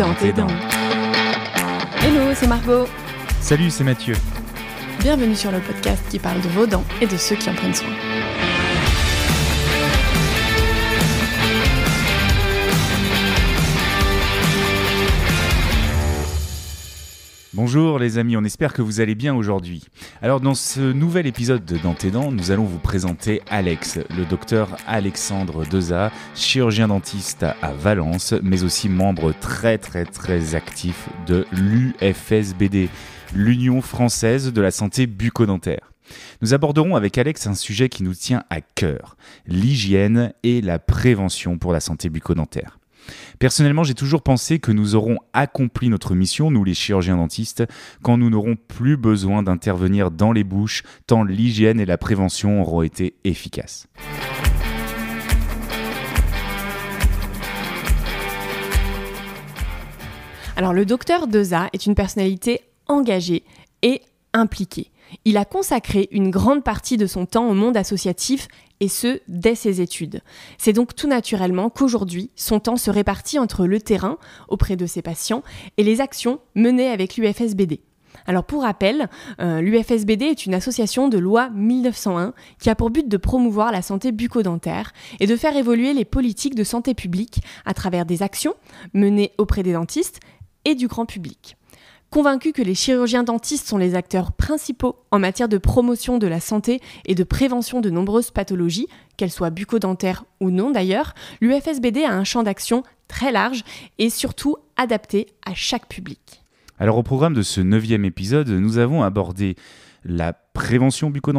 dans tes dents. Hello, c'est Margot. Salut, c'est Mathieu. Bienvenue sur le podcast qui parle de vos dents et de ceux qui en prennent soin. Bonjour les amis, on espère que vous allez bien aujourd'hui. Alors dans ce nouvel épisode de Dans et dents, nous allons vous présenter Alex, le docteur Alexandre Deza, chirurgien dentiste à Valence, mais aussi membre très très très actif de l'UFSBD, l'Union française de la santé bucco-dentaire. Nous aborderons avec Alex un sujet qui nous tient à cœur, l'hygiène et la prévention pour la santé bucco-dentaire. Personnellement, j'ai toujours pensé que nous aurons accompli notre mission, nous les chirurgiens dentistes, quand nous n'aurons plus besoin d'intervenir dans les bouches, tant l'hygiène et la prévention auront été efficaces. Alors le docteur Deza est une personnalité engagée et impliquée. Il a consacré une grande partie de son temps au monde associatif, et ce, dès ses études. C'est donc tout naturellement qu'aujourd'hui, son temps se répartit entre le terrain, auprès de ses patients, et les actions menées avec l'UFSBD. Alors pour rappel, euh, l'UFSBD est une association de loi 1901 qui a pour but de promouvoir la santé bucco-dentaire et de faire évoluer les politiques de santé publique à travers des actions menées auprès des dentistes et du grand public. Convaincu que les chirurgiens dentistes sont les acteurs principaux en matière de promotion de la santé et de prévention de nombreuses pathologies, qu'elles soient bucco ou non d'ailleurs, l'UFSBD a un champ d'action très large et surtout adapté à chaque public. Alors au programme de ce neuvième épisode, nous avons abordé la prévention bucco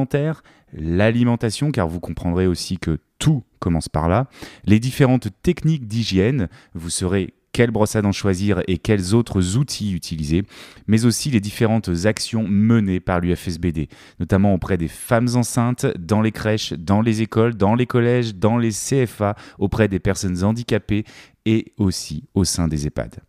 l'alimentation, car vous comprendrez aussi que tout commence par là, les différentes techniques d'hygiène, vous serez quelle brosse en choisir et quels autres outils utiliser, mais aussi les différentes actions menées par l'UFSBD, notamment auprès des femmes enceintes, dans les crèches, dans les écoles, dans les collèges, dans les CFA, auprès des personnes handicapées et aussi au sein des EHPAD.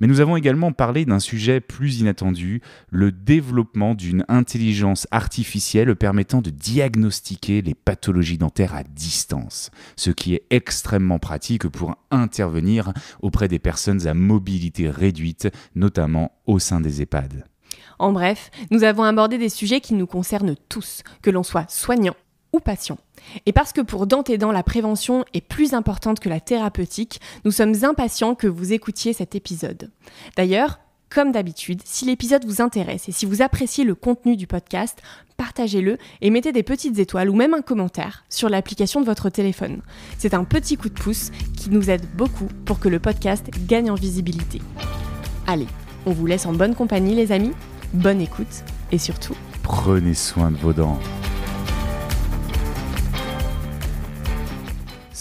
Mais nous avons également parlé d'un sujet plus inattendu, le développement d'une intelligence artificielle permettant de diagnostiquer les pathologies dentaires à distance, ce qui est extrêmement pratique pour intervenir auprès des personnes à mobilité réduite, notamment au sein des EHPAD. En bref, nous avons abordé des sujets qui nous concernent tous, que l'on soit soignant, ou Et parce que pour Dents et Dents, la prévention est plus importante que la thérapeutique, nous sommes impatients que vous écoutiez cet épisode. D'ailleurs, comme d'habitude, si l'épisode vous intéresse et si vous appréciez le contenu du podcast, partagez-le et mettez des petites étoiles ou même un commentaire sur l'application de votre téléphone. C'est un petit coup de pouce qui nous aide beaucoup pour que le podcast gagne en visibilité. Allez, on vous laisse en bonne compagnie les amis, bonne écoute et surtout, prenez soin de vos dents.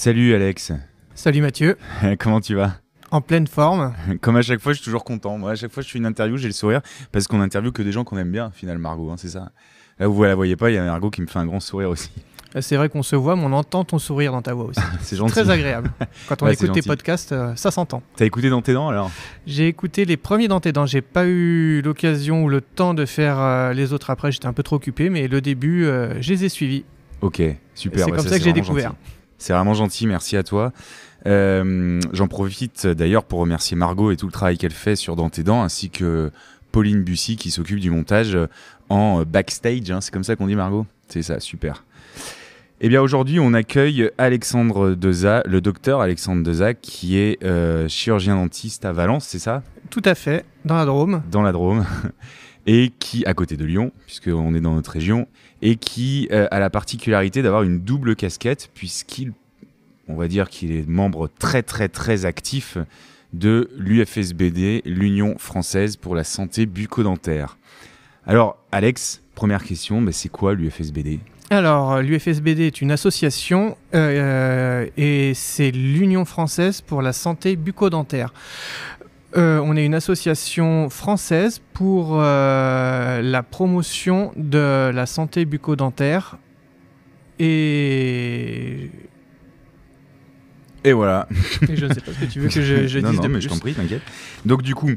Salut Alex. Salut Mathieu. Comment tu vas en pleine forme. Comme à chaque fois, je suis toujours content. Moi, à chaque fois, je fais une interview, j'ai le sourire parce qu'on interviewe que des gens qu'on aime bien, finalement, Margot, hein, c'est ça. Là, vous la voyez pas, il y a Margot qui me fait un grand sourire aussi. Euh, c'est vrai qu'on se voit, mais on entend ton sourire dans ta voix aussi. c'est gentil. Très agréable. Quand on écoute tes podcasts, euh, ça s'entend. T'as écouté dans tes dents alors J'ai écouté les premiers dans tes dents. J'ai pas eu l'occasion ou le temps de faire euh, les autres après. J'étais un peu trop occupé, mais le début, je les ai suivis. Ok, super. C'est comme ça, que j'ai découvert. C'est vraiment gentil, merci à toi. Euh, j'en profite d'ailleurs pour remercier Margot et tout le travail qu'elle fait sur Dans tes dents, ainsi que Pauline Bussy qui s'occupe du montage en backstage. Hein. c'est comme ça qu'on dit, Margot C'est ça, super. Eh bien aujourd'hui, on accueille Alexandre Deza, le docteur Alexandre Deza, qui est euh, chirurgien dentiste à Valence, c'est ça Tout à fait, dans la Drôme. Dans la Drôme et qui, à côté de Lyon, puisqu'on est dans notre région, et qui euh, a la particularité d'avoir une double casquette, puisqu'il, on va dire qu'il est membre très très très actif de l'UFSBD, l'Union française pour la santé bucco Alors, Alex, première question, c'est quoi l'UFSBD alors, l'UFSBD est une association euh, euh, et c'est l'Union française pour la santé bucco-dentaire. Euh, on est une association française pour euh, la promotion de la santé bucco-dentaire. Et. Et voilà. je ne sais pas ce que tu veux que je, je non, dise non, de mais je t'en prie, t'inquiète. Donc, du coup,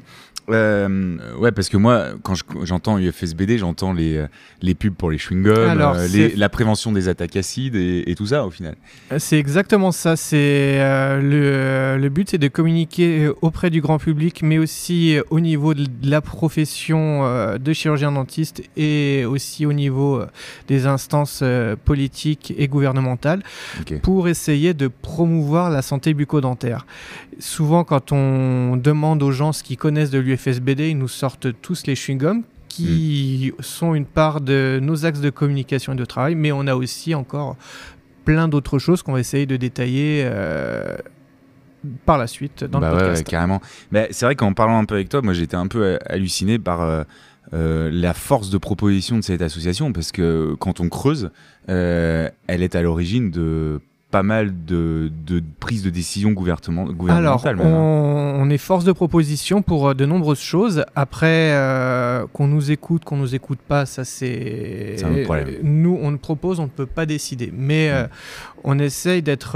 euh, euh... ouais, parce que moi, quand j'entends UFSBD, j'entends les, euh, les pubs pour les chewing-gums, euh, la prévention des attaques acides et, tout ça au final. C'est exactement ça. C'est le, but, c'est de communiquer auprès du grand public, mais aussi au niveau de, la profession de chirurgien-dentiste et aussi au niveau des instances politiques et gouvernementales pour essayer de promouvoir la santé bucco-dentaire. Souvent, quand on demande aux gens ce qu'ils connaissent de l'UFSBD, FSBD, ils nous sortent tous les chewing-gums qui sont une part de nos axes de communication et de travail, mais on a aussi encore plein d'autres choses qu'on va essayer de détailler. Euh, par la suite dans le bah podcast. carrément. Mais c'est vrai qu'en parlant un peu avec toi, moi j'étais un peu halluciné par euh, euh, la force de proposition de cette association parce que quand on creuse, elle est à l'origine de pas mal de, prises de décision gouvernement, Alors, hein. on, est force de proposition pour euh, de nombreuses choses. Après, euh, qu'on nous écoute, qu'on nous écoute pas, ça c'est. Nous, on propose, on ne peut pas décider. Mais euh, on essaye d'être.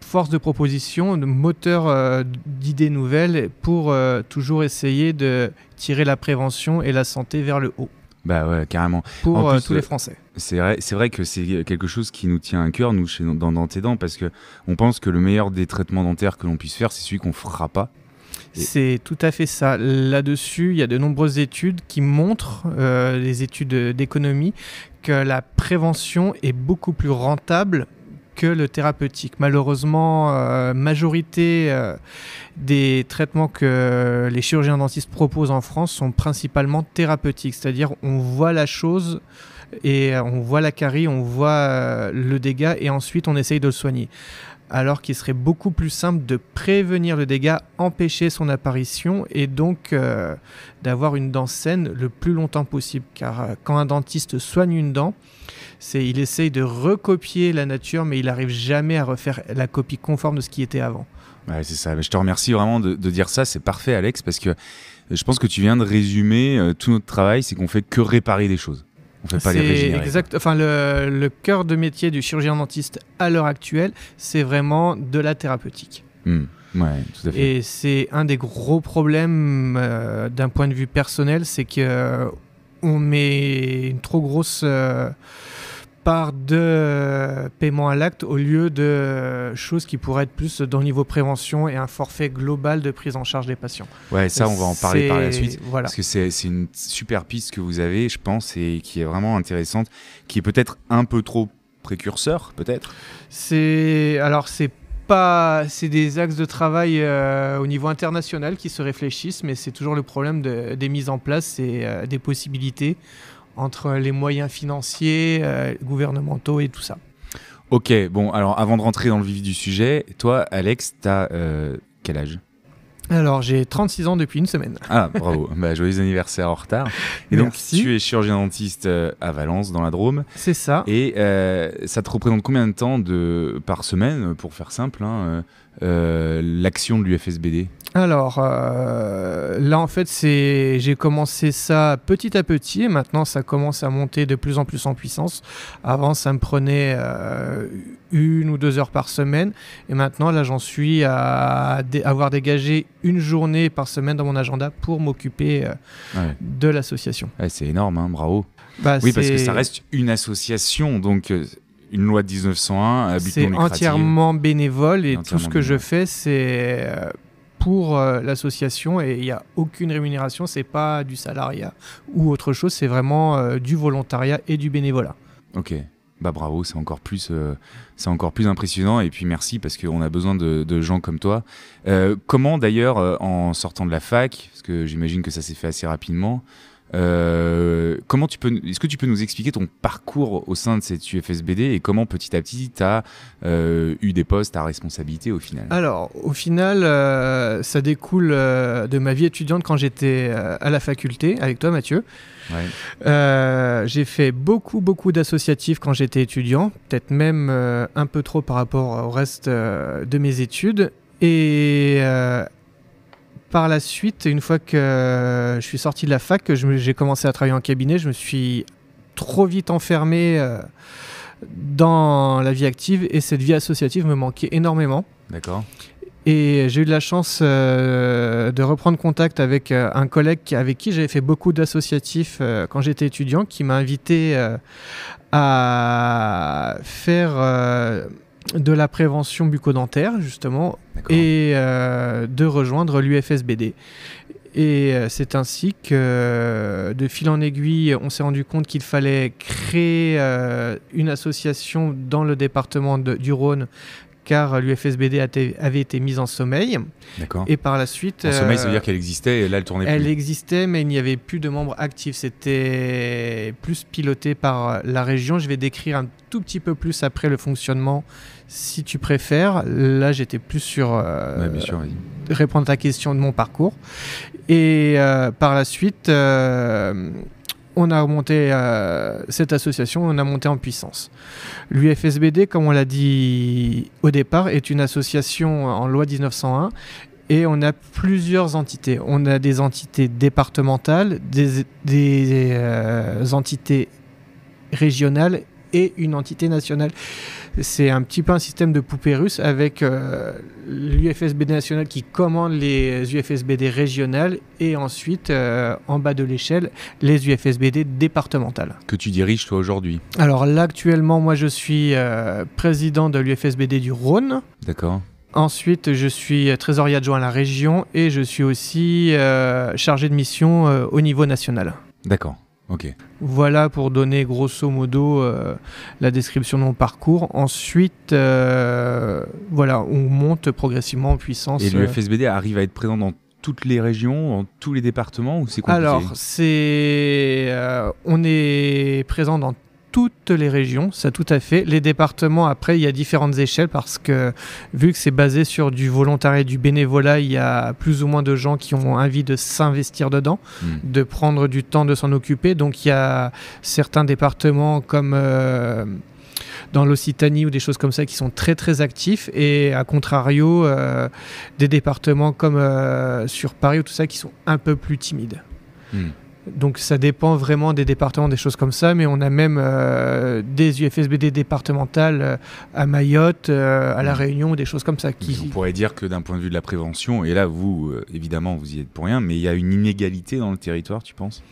force de proposition, de moteur d'idées nouvelles pour toujours essayer de tirer la prévention et la santé vers le haut. Bah ouais, carrément. Pour euh, tous les euh, Français. C'est vrai, c'est vrai que c'est quelque chose qui nous tient à cœur, nous, chez, dans, dans tes dents, parce que on pense que le meilleur des traitements dentaires que l'on puisse faire, c'est celui qu'on fera pas. C'est tout à fait ça. Là-dessus, il y a de nombreuses études qui montrent, des euh, les études d'économie, que la prévention est beaucoup plus rentable que le thérapeutique. Malheureusement, euh, majorité euh, des traitements que les chirurgiens dentistes proposent en France sont principalement thérapeutiques, c'est-à-dire on voit la chose et euh, on voit la carie, on voit le dégât et ensuite on essaye de le soigner. Alors qu'il serait beaucoup plus simple de prévenir le dégât, empêcher son apparition et donc d'avoir une dent saine le plus longtemps possible. Car quand un dentiste soigne une dent, c'est il essaye de recopier la nature, mais il n'arrive jamais à refaire la copie conforme de ce qui était avant. c'est ça. je te remercie vraiment de, dire ça. C'est parfait, Alex, parce que euh, je pense que tu viens de résumer euh, tout notre travail, c'est qu'on fait que réparer des choses. On fait pas les régénérer. Exact. Enfin, le, cœur de métier du chirurgien dentiste à l'heure actuelle, c'est vraiment de la thérapeutique. Hmm. Ouais, tout à fait. Et c'est un des gros problèmes euh, d'un point de vue personnel, c'est que on met une trop grosse part de euh, paiement à l'acte au lieu de euh, choses qui pourraient être plus dans le niveau prévention et un forfait global de prise en charge des patients. Ouais, ça, on va en parler par la suite. Parce que c'est une super piste que vous avez, je pense, et qui est vraiment intéressante, qui est peut-être un peu trop précurseur, peut-être C'est. Alors, c'est c'est des axes de travail euh, au niveau international qui se réfléchissent, mais c'est toujours le problème des mises en place et des possibilités entre les moyens financiers, euh, gouvernementaux et tout ça. Ok, bon, alors avant de rentrer dans le vif du sujet, toi, Alex, t'as as euh, quel âge alors, j'ai 36 ans depuis une semaine. Ah, bravo. bah, joyeux anniversaire en retard. Et donc, tu es chirurgien dentiste euh, à Valence, dans la Drôme. C'est ça. Et ça te représente combien de temps de... par semaine, pour faire simple hein, euh, l'action de l'UFSBD alors euh, là en fait c'est j'ai commencé ça petit à petit et maintenant ça commence à monter de plus en plus en puissance. Avant ça me prenait euh, une ou deux heures par semaine et maintenant là j'en suis à avoir dégagé une journée par semaine dans mon agenda pour m'occuper de l'association. c'est énorme, hein, bravo. Bah, oui parce que ça reste une association donc une loi de 1901. C'est entièrement bénévole et tout ce que je fais, c'est euh, pour euh, l'association et il n'y a aucune rémunération, c'est pas du salariat ou autre chose, c'est vraiment euh, du volontariat et du bénévolat. Ok. Bah bravo, c'est encore plus, c'est encore plus impressionnant. Et puis merci parce qu'on a besoin de, gens comme toi. comment d'ailleurs, en sortant de la fac, parce que j'imagine que ça s'est fait assez rapidement, euh, comment tu peux, est-ce que tu peux nous expliquer ton parcours au sein de cette UFSBD et comment petit à petit tu as euh, eu des postes à responsabilité au final Alors, au final, euh, ça découle de ma vie étudiante quand j'étais à la faculté avec toi, Mathieu. j'ai fait beaucoup, beaucoup d'associatifs quand j'étais étudiant, peut-être même un peu trop par rapport au reste de mes études. Et par la suite, une fois que euh, je suis sorti de la fac, que j'ai commencé à travailler en cabinet, je me suis trop vite enfermé euh, dans la vie active et cette vie associative me manquait énormément. D'accord. Et j'ai eu de la chance euh, de reprendre contact avec un collègue avec qui j'avais fait beaucoup d'associatifs quand j'étais étudiant, qui m'a invité à faire de la prévention bucco-dentaire, justement, et euh, de rejoindre l'UFSBD. Et euh, c'est ainsi que, euh, de fil en aiguille, on s'est rendu compte qu'il fallait créer une association dans le département du Rhône car l'UFSBD avait été mise en sommeil. D'accord. Et par la suite. En sommeil, ça veut euh, dire qu'elle existait et là, elle tournait plus. Elle existait, mais il n'y avait plus de membres actifs. C'était plus piloté par la région. Je vais décrire un tout petit peu plus après le fonctionnement, si tu préfères. Là, j'étais plus sur. Euh, oui, bien sûr, Répondre à ta question de mon parcours. Et euh, par la suite on a remonté euh, cette association, on a monté en puissance. L'UFSBD, comme on l'a dit au départ, est une association en loi 1901 et on a plusieurs entités. On a des entités départementales, des, euh, entités régionales et une entité nationale. C'est un petit peu un système de poupée russe avec euh, l'UFSBD national qui commande les UFSBD régionales et ensuite, euh, en bas de l'échelle, les UFSBD départementales. Que tu diriges toi aujourd'hui Alors là, actuellement, moi je suis euh, président de l'UFSBD du Rhône. D'accord. Ensuite, je suis trésorier adjoint à la région et je suis aussi chargé de mission au niveau national. D'accord. Voilà pour donner grosso modo euh, la description de mon parcours. Ensuite, euh, voilà, on monte progressivement en puissance. Et le euh, FSBD arrive à être présent dans toutes les régions, dans tous les départements ou c'est compliqué Alors, c'est, on est présent dans toutes les régions, ça tout à fait. Les départements, après, il y a différentes échelles parce que vu que c'est basé sur du volontariat et du bénévolat, il y a plus ou moins de gens qui ont envie de s'investir dedans, hmm. de prendre du temps de s'en occuper. Donc il y a certains départements comme... Euh, dans l'Occitanie ou des choses comme ça qui sont très très actifs et à contrario euh, des départements comme euh, sur Paris ou tout ça qui sont un peu plus timides. Hmm. Donc ça dépend vraiment des départements, des choses comme ça, mais on a même euh, des UFSBD départementales euh, à Mayotte, euh, à La mmh. Réunion, des choses comme ça. Qui... On pourrait dire que d'un point de vue de la prévention, et là vous, évidemment, vous y êtes pour rien, mais il y a une inégalité dans le territoire, tu penses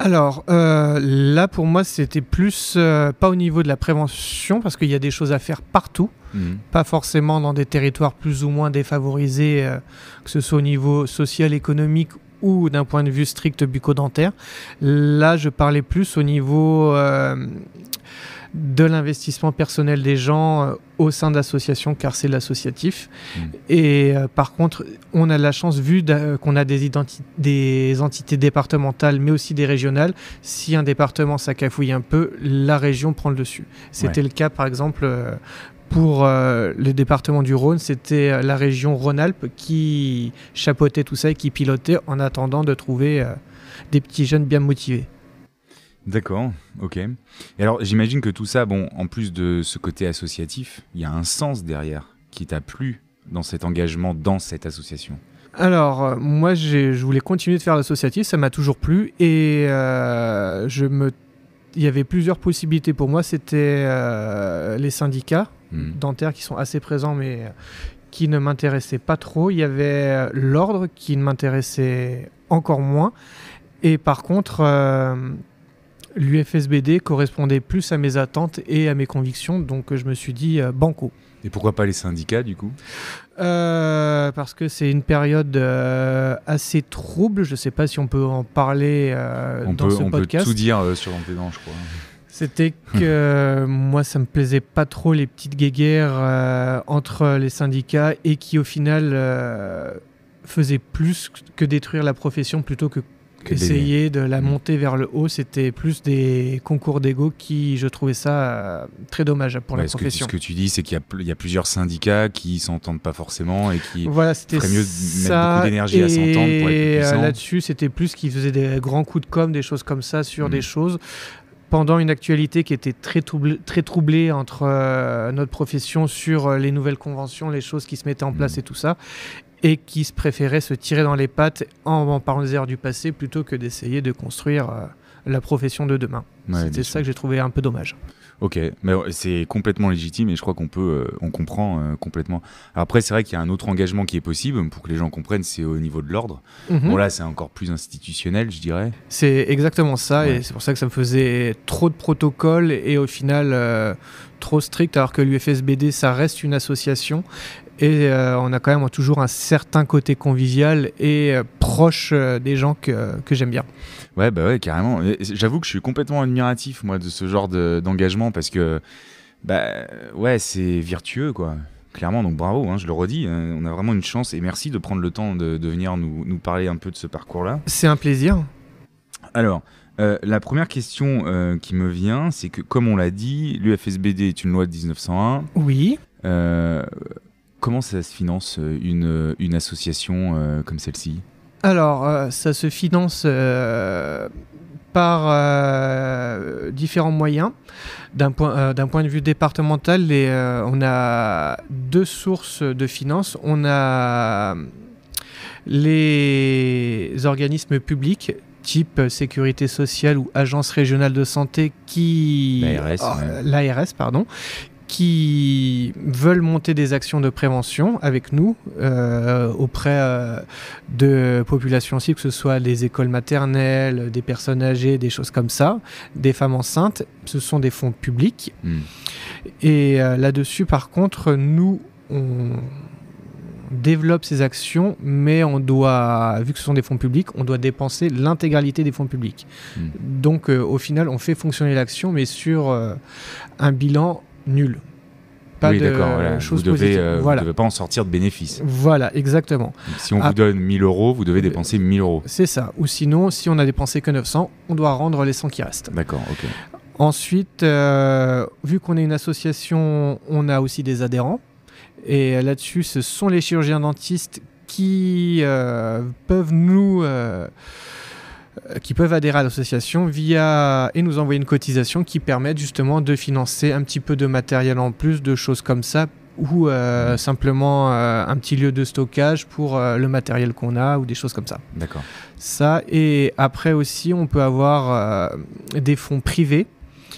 alors là, pour moi, c'était plus pas au niveau de la prévention, parce qu'il y a des choses à faire partout, mmh. pas forcément dans des territoires plus ou moins défavorisés, que ce soit au niveau social, économique ou d'un point de vue strict bucco Là, je parlais plus au niveau euh, de l'investissement personnel des gens euh, au sein d'associations, car c'est l'associatif. Hmm. Et euh, par contre, on a la chance, vu qu'on a des, entités départementales, mais aussi des régionales, si un département s'accafouille un peu, la région prend le dessus. C'était le cas, par exemple, pour euh, le département du Rhône, c'était euh, la région Rhône-Alpes qui chapeautait tout ça et qui pilotait en attendant de trouver euh, des petits jeunes bien motivés. D'accord, ok. Et alors j'imagine que tout ça, bon, en plus de ce côté associatif, il y a un sens derrière qui t'a plu dans cet engagement, dans cette association. Alors, moi, je voulais continuer de faire l'associatif, ça m'a toujours plu et je me... il y avait plusieurs possibilités pour moi. C'était les syndicats, Mm. dentaires qui sont assez présents, mais euh, qui ne m'intéressaient pas trop. Il y avait euh, l'ordre qui ne m'intéressait encore moins. Et par contre, euh, l'UFSBD correspondait plus à mes attentes et à mes convictions, donc je me suis dit banco. Et pourquoi pas les syndicats du coup Parce que c'est une période assez trouble. Je ne sais pas si on peut en parler on dans peut, ce podcast. On peut tout dire sur l'empêchement, je crois. C'était que moi, ça me plaisait pas trop les petites guéguerres euh, entre les syndicats et qui, au final, euh, faisaient plus que détruire la profession plutôt que, d'essayer de la mm. monter vers le haut. C'était plus des concours d'ego qui, je trouvais ça euh, très dommage pour la ce profession. Que ce que tu dis, c'est qu'il y, a plusieurs syndicats qui s'entendent pas forcément et qui voilà, c'était feraient mieux de mettre beaucoup d'énergie à s'entendre pour être Là-dessus, c'était plus qu'ils faisaient des grands coups de com', des choses comme ça sur mm. des choses pendant une actualité qui était très, troublée, entre euh, notre profession sur euh, les nouvelles conventions, les choses qui se mettaient en mm. place et tout ça, et qui se préférait se tirer dans les pattes en, parlant des erreurs du passé plutôt que d'essayer de construire euh, la profession de demain. C'était ça que j'ai trouvé un peu dommage. Ok, mais c'est complètement légitime et je crois qu'on peut, euh, on comprend euh, complètement. Après, c'est vrai qu'il y a un autre engagement qui est possible pour que les gens comprennent, c'est au niveau de l'ordre. Mhm. Bon là, c'est encore plus institutionnel, je dirais. C'est exactement ça et c'est pour ça que ça me faisait trop de protocoles et au final euh, trop strict alors que l'UFSBD ça reste une association et euh, on a quand même toujours un certain côté convivial et euh, proche euh, des gens que, que j'aime bien. Ouais, bah ouais, carrément. J'avoue que je suis complètement admiratif, moi, de ce genre d'engagement parce que, bah ouais, c'est vertueux. quoi. Clairement, donc bravo, hein, je le redis, hein. on a vraiment une chance et merci de prendre le temps de, venir nous, nous, parler un peu de ce parcours-là. C'est un plaisir. Alors, la première question qui me vient, c'est que comme on l'a dit, l'UFSBD est une loi de 1901. Oui. Euh, Comment ça se finance euh, euh, une, association euh, comme celle-ci Alors, ça se finance par différents moyens. D'un point, de vue départemental, on a deux sources de finances. On a les organismes publics type sécurité sociale ou agence régionale de santé qui l'ARS, ah, l'ARS pardon qui veulent monter des actions de prévention avec nous euh, auprès euh, de populations cibles, que ce soit des écoles maternelles, des personnes âgées, des choses comme ça, des femmes enceintes. Ce sont des fonds publics. Hmm. Et euh, là-dessus, par contre, nous, on développe ces actions, mais on doit, vu que ce sont des fonds publics, on doit dépenser l'intégralité des fonds publics. Hmm. Donc, au final, on fait fonctionner l'action, mais sur un bilan nul. Pas oui, de chose vous devez, euh, devez pas en sortir de bénéfice. Voilà, exactement. si on vous ah. donne 1000 euros, vous devez euh, dépenser 1000 euros. C'est ça. Ou sinon, si on a dépensé que 900, on doit rendre les 100 qui restent. D'accord, ok. Ensuite, euh, vu qu'on est une association, on a aussi des adhérents. Et là-dessus, ce sont les chirurgiens dentistes qui peuvent nous euh, qui peuvent adhérer à l'association via et nous envoyer une cotisation qui permet justement de financer un petit peu de matériel en plus, de choses comme ça, ou euh, mhm. simplement euh, un petit lieu de stockage pour le matériel qu'on a ou des choses comme ça. D'accord. Ça et après aussi on peut avoir des fonds privés,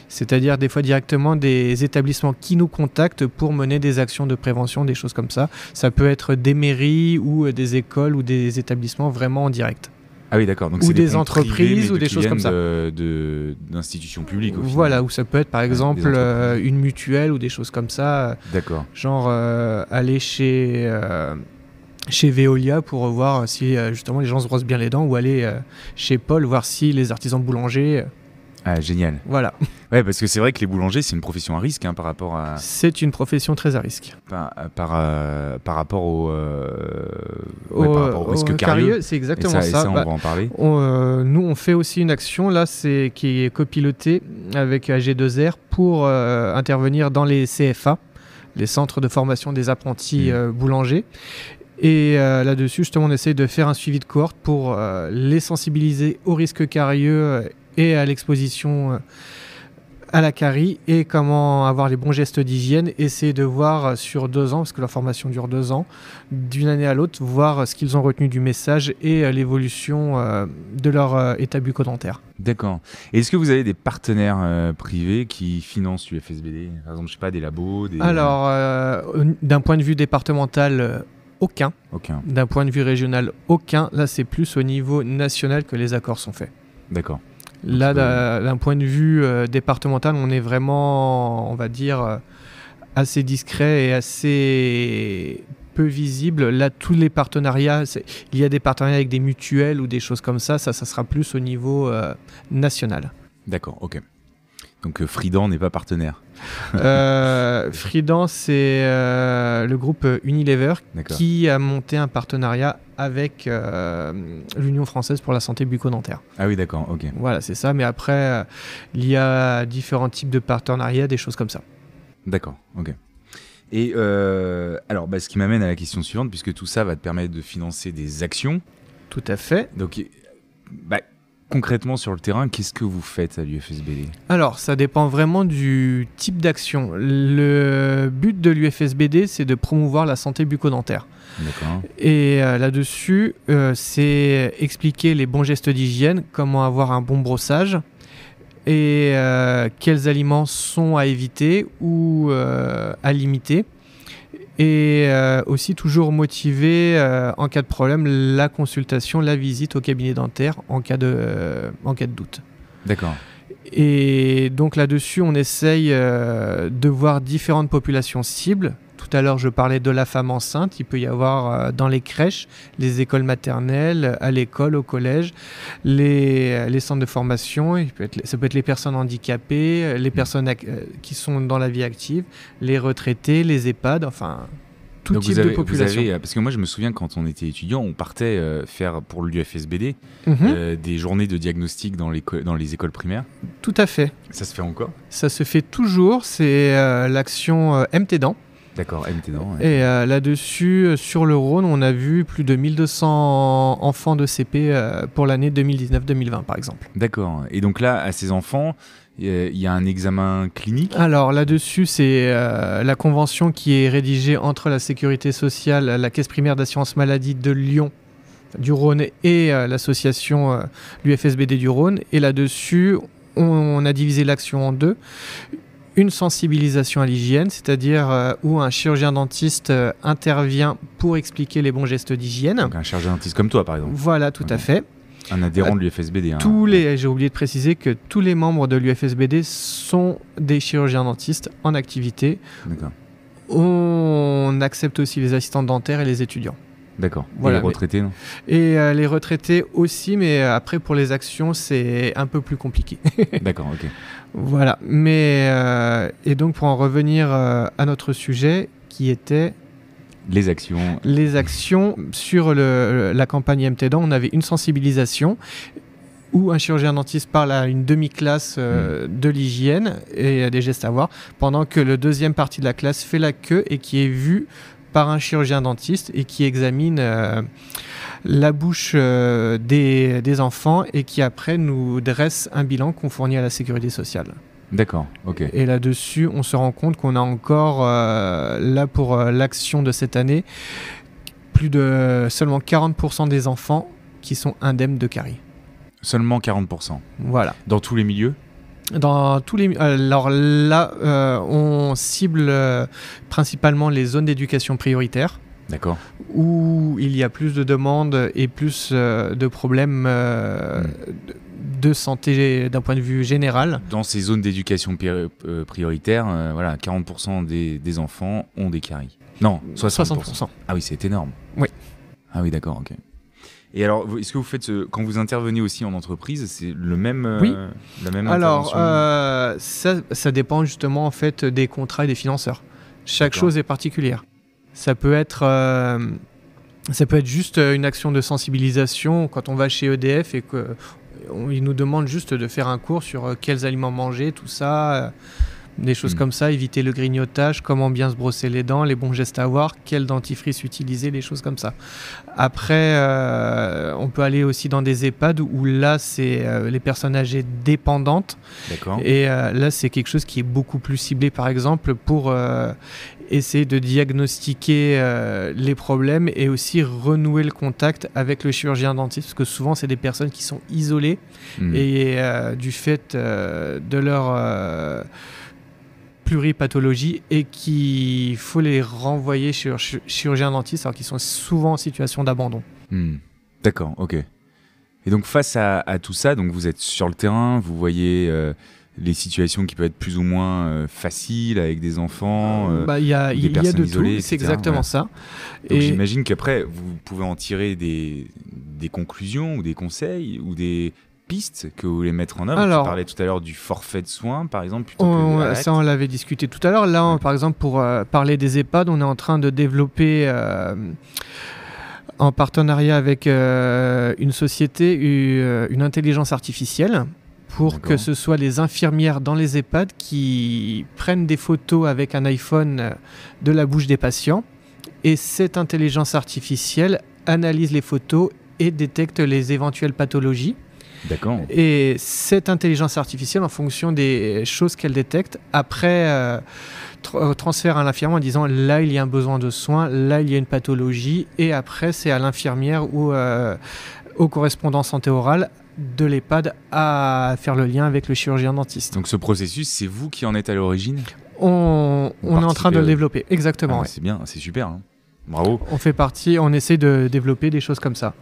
c'est-à-dire des fois directement des établissements qui nous contactent pour mener des actions de prévention, des choses comme ça. Ça peut être des mairies ou des écoles ou des établissements vraiment en direct. Ah oui, d'accord. Donc ou des, entreprises ou des choses comme ça. de, d'institutions publiques. Au voilà, ou ça peut être par exemple euh, une mutuelle ou des choses comme ça. D'accord. Genre euh, aller chez, euh, chez Veolia pour voir si justement les gens se brossent bien les dents ou aller chez Paul voir si les artisans boulangers ah, génial. Voilà. Ouais, parce que c'est vrai que les boulangers, c'est une profession à risque hein, par rapport à. C'est une profession très à risque. Par, euh, euh, euh, par, rapport au, risque carieux. C'est exactement ça. Et ça, on bah, va en parler. nous, on fait aussi une action là, c'est qui est copilotée avec AG2R pour intervenir dans les CFA, les centres de formation des apprentis mmh. boulangers. Et là-dessus, justement, on essaye de faire un suivi de cohorte pour les sensibiliser au risque carieux et à l'exposition euh, à la carie et comment avoir les bons gestes d'hygiène, essayer de voir sur deux ans, parce que leur formation dure deux ans, d'une année à l'autre, voir ce qu'ils ont retenu du message et euh, l'évolution euh, de leur état bucco-dentaire. D'accord. Est-ce que vous avez des partenaires privés qui financent l'UFSBD Par exemple, je sais pas, des labos Alors, d'un point de vue départemental, aucun. Aucun. D'un point de vue régional, aucun. Là, c'est plus au niveau national que les accords sont faits. D'accord. Là, euh, d'un point de vue euh, départemental, on est vraiment, on va dire, euh, assez discret et assez peu visible. Là, tous les partenariats, il y a des partenariats avec des mutuelles ou des choses comme ça, ça, ça sera plus au niveau national. D'accord, ok. Donc euh, Fridan n'est pas partenaire. euh, c'est euh, le groupe euh, Unilever qui a monté un partenariat avec l'Union française pour la santé bucco-dentaire. Ah oui, d'accord, ok. Voilà, c'est ça. Mais après, il y a différents types de partenariats, des choses comme ça. D'accord, ok. Et alors, bah, ce qui m'amène à la question suivante, puisque tout ça va te permettre de financer des actions. Tout à fait. Donc, bah, concrètement sur le terrain, qu'est-ce que vous faites à l'UFSBD Alors, ça dépend vraiment du type d'action. Le but de l'UFSBD, c'est de promouvoir la santé bucco-dentaire. Et euh, là-dessus, euh, c'est expliquer les bons gestes d'hygiène, comment avoir un bon brossage et euh, quels aliments sont à éviter ou à limiter et euh, aussi toujours motiver euh, en cas de problème la consultation, la visite au cabinet dentaire en cas de, euh, en cas de doute. D'accord. Et donc là-dessus, on essaye de voir différentes populations cibles tout à l'heure, je parlais de la femme enceinte. Il peut y avoir euh, dans les crèches, les écoles maternelles, à l'école, au collège, les, euh, centres de formation. ça peut être les personnes handicapées, euh, les mm. personnes qui sont dans la vie active, les retraités, les EHPAD, enfin tout type de population. parce que moi, je me souviens quand on était étudiant, on partait faire pour l'UFSBD mm-hmm. des journées de diagnostic dans les, dans les écoles primaires. Tout à fait. Ça se fait encore Ça se fait toujours. C'est l'action MT D'accord, Et euh, là-dessus, euh, sur le Rhône, on a vu plus de 1200 enfants de CP euh, pour l'année 2019-2020, par exemple. D'accord. Et donc là, à ces enfants, il y a un examen clinique Alors là-dessus, c'est la convention qui est rédigée entre la Sécurité sociale, la Caisse primaire d'assurance maladie de Lyon, du Rhône et l'association l'UFSBD du Rhône. Et là-dessus, on a divisé l'action en deux une sensibilisation à l'hygiène, c'est-à-dire euh, où un chirurgien dentiste euh, intervient pour expliquer les bons gestes d'hygiène. un chirurgien dentiste comme toi, par exemple. Voilà, tout à mmh. fait. Un adhérent euh, de l'UFSBD. Hein. j'ai oublié de préciser que tous les membres de l'UFSBD sont des chirurgiens dentistes en activité. D'accord. On accepte aussi les assistants dentaires et les étudiants. D'accord. Voilà, et les retraités, non Et les retraités aussi, mais après pour les actions, c'est un peu plus compliqué. D'accord, ok. Voilà. Mais euh, et donc pour en revenir euh, à notre sujet, qui était les actions. Les actions sur la campagne MT on avait une sensibilisation où un chirurgien dentiste parle à une demi-classe euh, hmm. de l'hygiène et des gestes à voir, pendant que le deuxième partie de la classe fait la queue et qui est vue par un chirurgien dentiste et qui examine la bouche euh, des, enfants et qui après nous dresse un bilan qu'on fournit à la sécurité sociale. D'accord, ok. Et là-dessus, on se rend compte qu'on a encore, euh, là pour euh, l'action de cette année, plus de seulement 40% des enfants qui sont indemnes de caries. Seulement 40%. Voilà. Dans tous les milieux dans tous les alors là on cible principalement les zones d'éducation prioritaire D'accord. Où il y a plus de demandes et plus euh, de problèmes euh, hmm. de santé d'un point de vue général. Dans ces zones d'éducation euh, prioritaire, voilà, 40% des, enfants ont des caries. Non, 60%. Ah oui, c'est énorme. Oui. Ah oui, d'accord, ok. Et alors, est-ce que vous faites, quand vous intervenez aussi en entreprise, c'est le même, oui. même Alors, ça, ça, dépend justement en fait des contrats et des financeurs. Chaque chose est particulière. Ça peut être, euh, ça peut être juste euh, une action de sensibilisation quand on va chez EDF et qu'ils nous demandent juste de faire un cours sur euh, quels aliments manger, tout ça. Des choses hmm. comme ça, éviter le grignotage, comment bien se brosser les dents, les bons gestes à avoir, quel dentifrice utiliser, les choses comme ça. Après, euh, on peut aller aussi dans des EHPAD où là, c'est euh, les personnes âgées dépendantes. Et euh, là, c'est quelque chose qui est beaucoup plus ciblé, par exemple, pour essayer de diagnostiquer les problèmes et aussi renouer le contact avec le chirurgien dentiste, parce que souvent, c'est des personnes qui sont isolées hmm. et du fait de leur pluripathologie et qu'il faut les renvoyer chez chirurgien-dentiste alors qu'ils sont souvent en situation d'abandon. Hmm. D'accord, ok. Et donc face à, tout ça, donc vous êtes sur le terrain, vous voyez euh, les situations qui peuvent être plus ou moins euh, faciles avec des enfants, euh, bah, il y a, de tout, C'est exactement ça. et... j'imagine qu'après vous pouvez en tirer des conclusions ou des conseils ou des pistes que vous voulez mettre en œuvre Alors, Tu parlais tout à l'heure du forfait de soins, par exemple. ça, on l'avait discuté tout à l'heure. Là, par exemple, pour euh, parler des EHPAD, on est en train de développer euh, en partenariat avec euh, une société, une intelligence artificielle, pour que ce soit les infirmières dans les EHPAD qui prennent des photos avec un iPhone de la bouche des patients. Et cette intelligence artificielle analyse les photos et détecte les éventuelles pathologies. D'accord. Et cette intelligence artificielle, en fonction des choses qu'elle détecte, après euh, euh, transfère à l'infirmière en disant là il y a un besoin de soins, là il y a une pathologie, et après c'est à l'infirmière ou aux euh, au correspondant santé orale de l'EHPAD à faire le lien avec le chirurgien dentiste. Donc ce processus, c'est vous qui en êtes à l'origine on, est en train de le développer, exactement. Ah c'est bien, c'est super. Hein. Bravo. On fait partie, on essaie de développer des choses comme ça.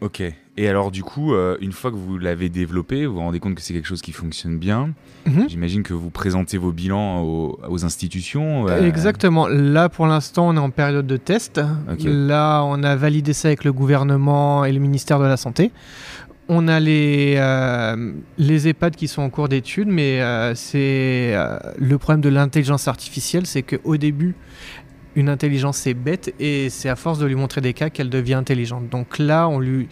Ok. Et alors, du coup, euh, une fois que vous l'avez développé, vous vous rendez compte que c'est quelque chose qui fonctionne bien. Mhm. J'imagine que vous présentez vos bilans aux, institutions. Euh, Exactement. Là, pour l'instant, on est en période de test. Là, on a validé ça avec le gouvernement et le ministère de la Santé. On a les, euh, les EHPAD qui sont en cours d'étude, mais c'est le problème de l'intelligence artificielle, c'est qu'au début, une intelligence, c'est bête, et c'est à force de lui montrer des cas qu'elle devient intelligente. Donc là, on, lui,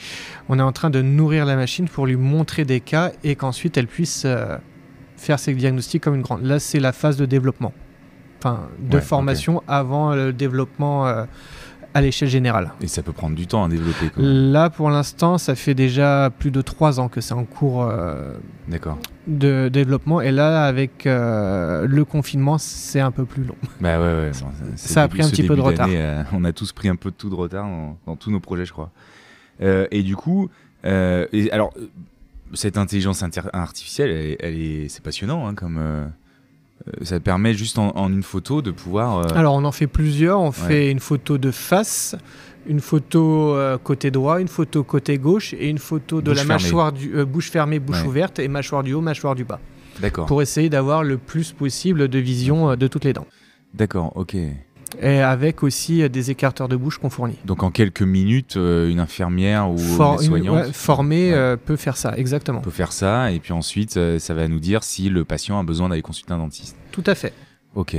on est en train de nourrir la machine pour lui montrer des cas et qu'ensuite elle puisse euh, faire ses diagnostics comme une grande. Là, c'est la phase de développement, enfin de formation avant le développement. Euh, à l'échelle générale. Et ça peut prendre du temps à développer. Là, pour l'instant, ça fait déjà plus de trois ans que c'est en cours. Euh, D'accord de développement. Et là, avec euh, le confinement, c'est un peu plus long. Bah ça a pris un petit peu de retard. Euh, on a tous pris un peu de tout de retard dans, tous nos projets, je crois. Euh, et du coup, alors, cette intelligence artificielle, elle, est, c'est passionnant hein, comme ça permet juste en, une photo de pouvoir. Alors on en fait plusieurs. On fait une photo de face, une photo euh, côté droit, une photo côté gauche et une photo de la mâchoire du euh, bouche fermée, bouche ouverte et mâchoire du haut, mâchoire du bas. D'accord. Pour essayer d'avoir le plus possible de vision euh, de toutes les dents. D'accord, ok. Et avec aussi des écarteurs de bouche qu'on fournit. Donc en quelques minutes, une infirmière ou une soignante formée peut faire ça, exactement. Peut faire ça, et puis ensuite, ça va nous dire si le patient a besoin d'aller consulter un dentiste. Tout à fait. Ok,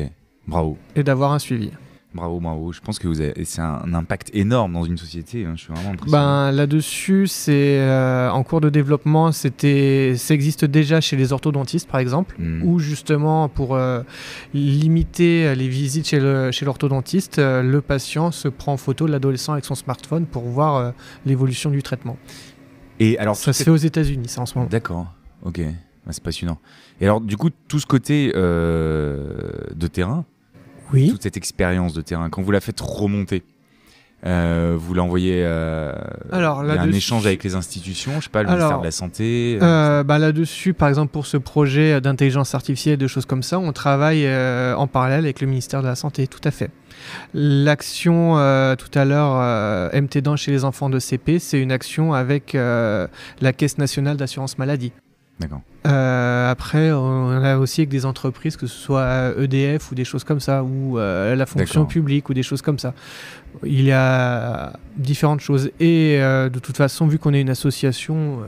bravo. Et d'avoir un suivi. Bravo, bravo. Je pense que vous c'est un impact énorme dans une société. Hein. Je suis vraiment impressionné. Ben, là-dessus, c'est euh, en cours de développement. C'était, ça existe déjà chez les orthodontistes, par exemple, hmm. où justement pour euh, limiter les visites chez, le, chez l'orthodontiste, euh, le patient se prend en photo l'adolescent avec son smartphone pour voir l'évolution du traitement. Et alors, ça se fait aux États-Unis, ça en ce moment. D'accord. Ok. c'est passionnant. Et alors, du coup, tout ce côté de terrain toute cette expérience de terrain, quand vous la faites remonter euh, vous l'envoyez euh, un échange avec les institutions, je sais pas, le ministère de la Santé. Euh. Bah, là-dessus, par exemple, pour ce projet d'intelligence artificielle et de choses comme ça, on travaille en parallèle avec le ministère de la Santé, tout à fait. L'action tout à l'heure MT chez les enfants de CP, c'est une action avec la Caisse nationale d'assurance maladie. Euh, après, on a aussi avec des entreprises, que ce soit EDF euh, e ou des choses comme ça, ou euh, la fonction publique ou des choses comme ça. Il y a différentes choses. Et de toute façon, vu qu'on est une association,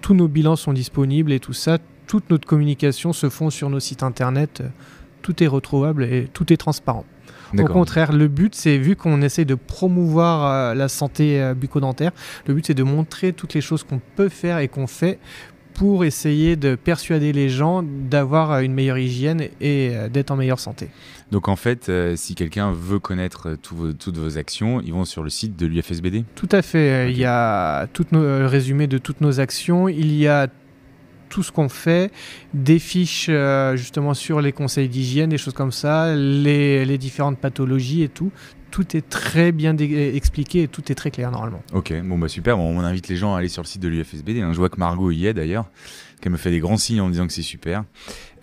tous nos bilans sont disponibles et tout ça, toute notre communication se font sur nos sites internet. Tout est retrouvable et tout est transparent. Au contraire, le but, c'est vu qu'on essaie de promouvoir la santé euh, bucco-dentaire, le but, c'est de montrer toutes les choses qu'on peut faire et qu'on fait pour essayer de persuader les gens d'avoir euh, une meilleure hygiène et euh, d'être en meilleure santé. Donc en fait, euh, si quelqu'un veut connaître toutes vos actions, ils vont sur le site de l'UFSBD Tout à fait. Il y a tout nos, résumé de toutes nos actions. Il y a tout ce qu'on fait, des fiches justement sur les conseils d'hygiène, des choses comme ça, les différentes pathologies et tout tout est très bien euh, expliqué et tout est très clair normalement. Ok, bon bah super, bon, on invite les gens à aller sur le site de l'UFSBD. Hein. Je vois que Margot y est d'ailleurs qu'elle me fait des grands signes en me disant que c'est super.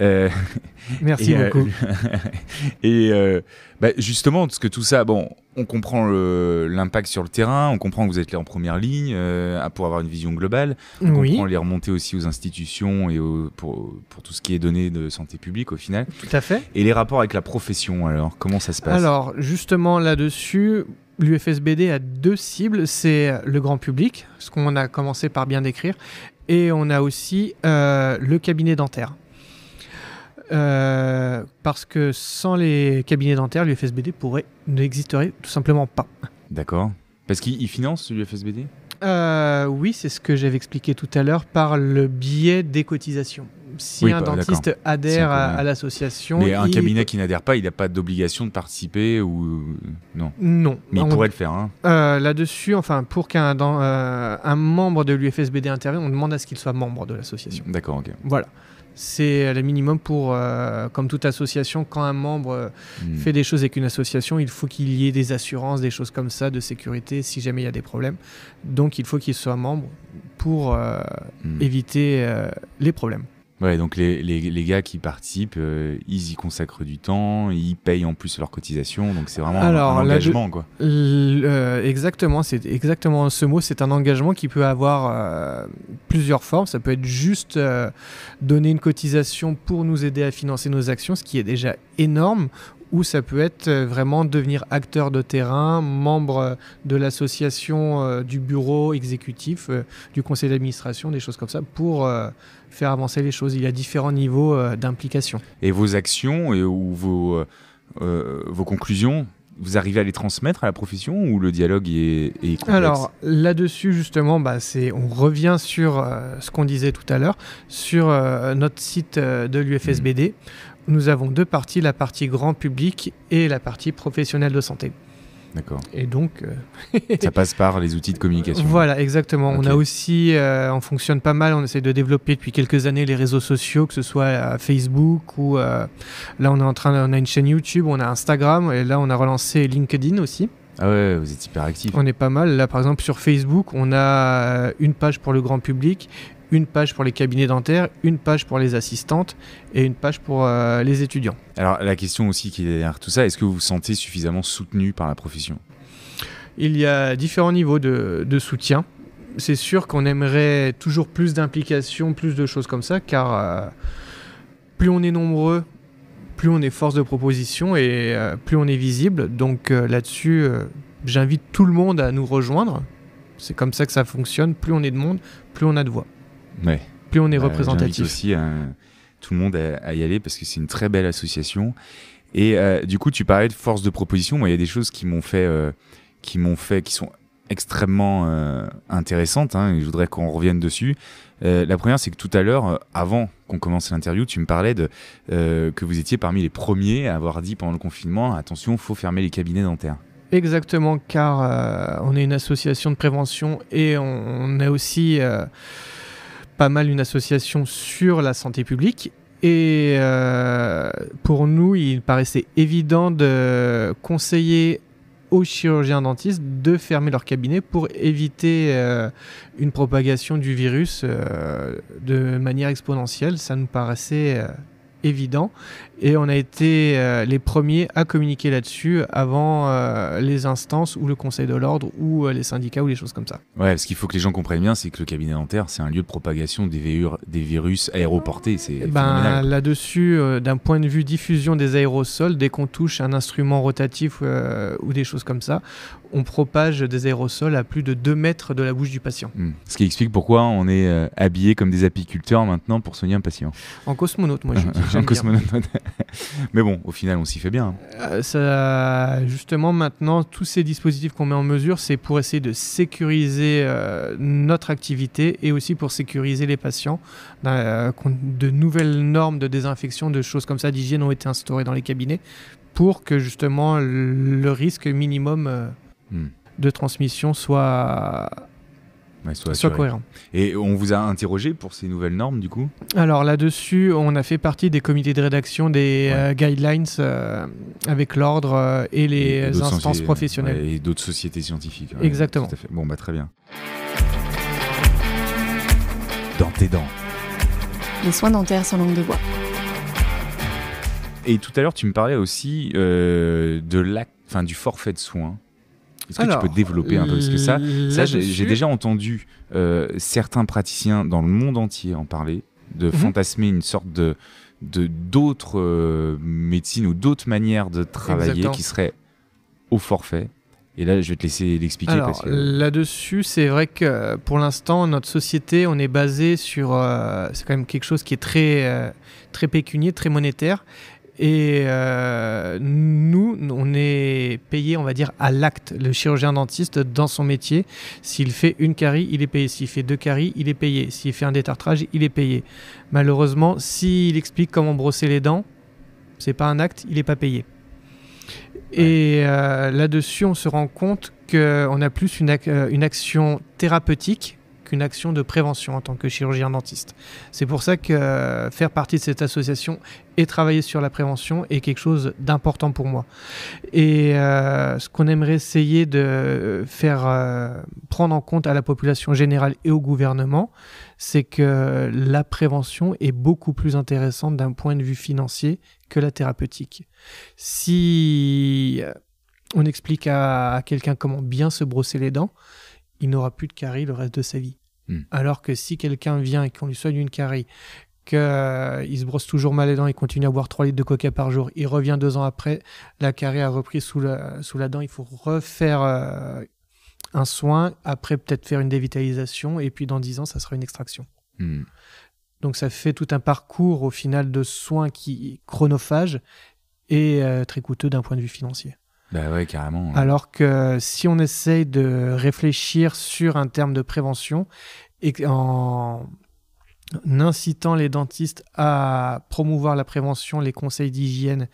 Euh, Merci et, euh, beaucoup. et euh, bah, justement, parce que tout ça, bon, on comprend l'impact sur le terrain, on comprend que vous êtes là en première ligne pour avoir une vision globale, on comprend les remonter aussi aux institutions et pour, pour, tout ce qui est donné de santé publique au final. Tout à fait. Et les rapports avec la profession alors, comment ça se passe Alors justement là-dessus, l'UFSBD a deux cibles, c'est le grand public, ce qu'on a commencé par bien décrire, et on a aussi euh, le cabinet dentaire. Euh, parce que sans les cabinets dentaires, l'UFSBD pourrait n'existerait tout simplement pas. D'accord. Parce qu'il finance l'UFSBD euh, Oui, c'est ce que j'avais expliqué tout à l'heure par le biais des cotisations si un bah, dentiste adhère à, l'association. Mais un cabinet qui n'adhère pas, il n'a pas d'obligation de participer ou euh, non Non. Mais il pourrait le faire. Hein. Euh, là-dessus, enfin, pour qu'un euh, un membre de l'UFSBD intervienne, on demande à ce qu'il soit membre de l'association. D'accord, ok. Voilà. C'est le minimum pour, comme toute association, quand un membre hmm. fait des choses avec une association, il faut qu'il y ait des assurances, des choses comme ça, de sécurité, si jamais il y a des problèmes. Donc il faut qu'il soit membre pour hmm. éviter les problèmes. Ouais, donc les, les, les gars qui participent, euh, ils y consacrent du temps, ils payent en plus leurs cotisations, donc c'est vraiment un, engagement. Quoi. Euh, exactement, c'est exactement ce mot, c'est un engagement qui peut avoir euh, plusieurs formes. Ça peut être juste donner une cotisation pour nous aider à financer nos actions, ce qui est déjà énorme, ou ça peut être euh, vraiment devenir acteur de terrain, membre euh, de l'association, euh, du bureau exécutif, du conseil d'administration, des choses comme ça, pour faire avancer les choses. Il y a différents niveaux d'implication. Et vos actions et, ou vos, conclusions vous arrivez à les transmettre à la profession ou le dialogue est, est complexe Alors là-dessus justement, bah, c'est on revient sur ce qu'on disait tout à l'heure sur notre site de l'UFSBD. Mmh nous avons deux parties, la partie grand public et la partie professionnelle de santé. D'accord. Et donc. Euh, ça passe par les outils de communication. Voilà, exactement. On a aussi, euh, on fonctionne pas mal, on essaie de développer depuis quelques années les réseaux sociaux, que ce soit euh, Facebook ou là on est en train, on a une chaîne YouTube, on a Instagram et là on a relancé LinkedIn aussi. Ah ouais, vous êtes hyper actif. On est pas mal. Là, par exemple, sur Facebook, on a une page pour le grand public, une page pour les cabinets dentaires, une page pour les assistantes et une page pour euh, les étudiants. Alors la question aussi qui est derrière tout ça, est-ce que vous vous sentez suffisamment soutenu par la profession Il y a différents niveaux de, soutien. C'est sûr qu'on aimerait toujours plus d'implication, plus de choses comme ça, car euh, plus on est nombreux, plus on est force de proposition et euh, plus on est visible. Donc là-dessus, j'invite tout le monde à nous rejoindre. C'est comme ça que ça fonctionne. Plus on est de monde, plus on a de voix. Plus on est euh, représentatif. aussi euh, tout le monde à, y aller parce que c'est une très belle association. Et euh, du coup, tu parlais de force de proposition. Moi, il y a des choses qui m'ont fait, qui m'ont fait, qui sont extrêmement intéressantes. Hein, et je voudrais qu'on revienne dessus. la première, c'est que tout à l'heure, avant qu'on commence l'interview, tu me parlais de que vous étiez parmi les premiers à avoir dit pendant le confinement attention, faut fermer les cabinets dentaires. Exactement, car on est une association de prévention et on, on a aussi pas mal une association sur la santé publique. Et euh, pour nous, il paraissait évident de conseiller aux chirurgiens dentistes de fermer leur cabinet pour éviter euh, une propagation du virus euh, de manière exponentielle. Ça nous paraissait évident. Et on a été euh, les premiers à communiquer là-dessus avant euh, les instances ou le Conseil de l'ordre ou euh, les syndicats ou les choses comme ça. Ouais, parce qu'il faut que les gens comprennent bien, c'est que le cabinet dentaire, c'est un lieu de propagation des, virus, des virus aéroportés. C'est eh ben, là-dessus, d'un point de vue diffusion des aérosols, dès qu'on touche un instrument rotatif ou des choses comme ça, on propage des aérosols à plus de 2 mètres de la bouche du patient. Hmm. Ce qui explique pourquoi on est habillé comme des apiculteurs maintenant pour soigner un patient. En cosmonaute, moi je dis. en cosmonaute. Mais bon, au final, on s'y fait bien. Hein. Euh, ça, justement, maintenant, tous ces dispositifs qu'on met en mesure, c'est pour essayer de sécuriser euh, notre activité et aussi pour sécuriser les patients. Euh, de nouvelles normes de désinfection, de choses comme ça, d'hygiène ont été instaurées dans les cabinets pour que justement le risque minimum hmm. de transmission soit cohérent. Et on vous a interrogé pour ces nouvelles normes, du coup Alors là-dessus, on a fait partie des comités de rédaction des euh, guidelines euh, avec l'ordre euh, et les instances professionnelles. et d'autres sociétés scientifiques. Exactement. Bon, bah très bien. Dans tes dents. Les soins dentaires sans langue de bois. Et tout à l'heure, tu me parlais aussi de la... du forfait de soins. Est-ce que tu peux développer un peu Parce que ça, euh, ça j'ai déjà entendu euh, certains praticiens dans le monde entier en parler, de mhm. fantasmer une sorte de d'autres euh, médecines ou d'autres manières de travailler qui seraient au forfait. Et là, je vais te laisser l'expliquer. Que... Là-dessus, c'est vrai que pour l'instant, notre société, on est basé sur. c'est quand même quelque chose qui est très, très pécunier, très monétaire. Et euh, nous, on est payé, on va dire, à l'acte. Le chirurgien dentiste, dans son métier, s'il fait une carie, il est payé. S'il fait deux caries, il est payé. S'il fait un détartrage, il est payé. Malheureusement, s'il explique comment brosser les dents, c'est pas un acte, il n'est pas payé. Et euh, là-dessus, on se rend compte qu'on a plus une euh, action thérapeutique qu'une action de prévention en tant que chirurgien dentiste. C'est pour ça que euh, faire partie de cette association et travailler sur la prévention est quelque chose d'important pour moi. Et euh, ce qu'on aimerait essayer de faire euh, prendre en compte à la population générale et au gouvernement, c'est que la prévention est beaucoup plus intéressante d'un point de vue financier que la thérapeutique. Si on explique à quelqu'un comment bien se brosser les dents, il n'aura plus de carie le reste de sa vie. Hmm. Alors que si quelqu'un vient et qu'on lui soigne une carie, qu'il euh, se brosse toujours mal les dents, et continue à boire 3 litres de coca par jour, il revient deux ans après, la carie a repris sous la, dent, il faut refaire euh, un soin, après peut-être faire une dévitalisation, et puis dans dix ans, ça sera une extraction. Hmm. Donc ça fait tout un parcours au final de soins qui chronophage et euh, très coûteux d'un point de vue financier. Bah Alors que si on essaye de réfléchir sur un terme de prévention et en incitant les dentistes à promouvoir la prévention, les conseils d'hygiène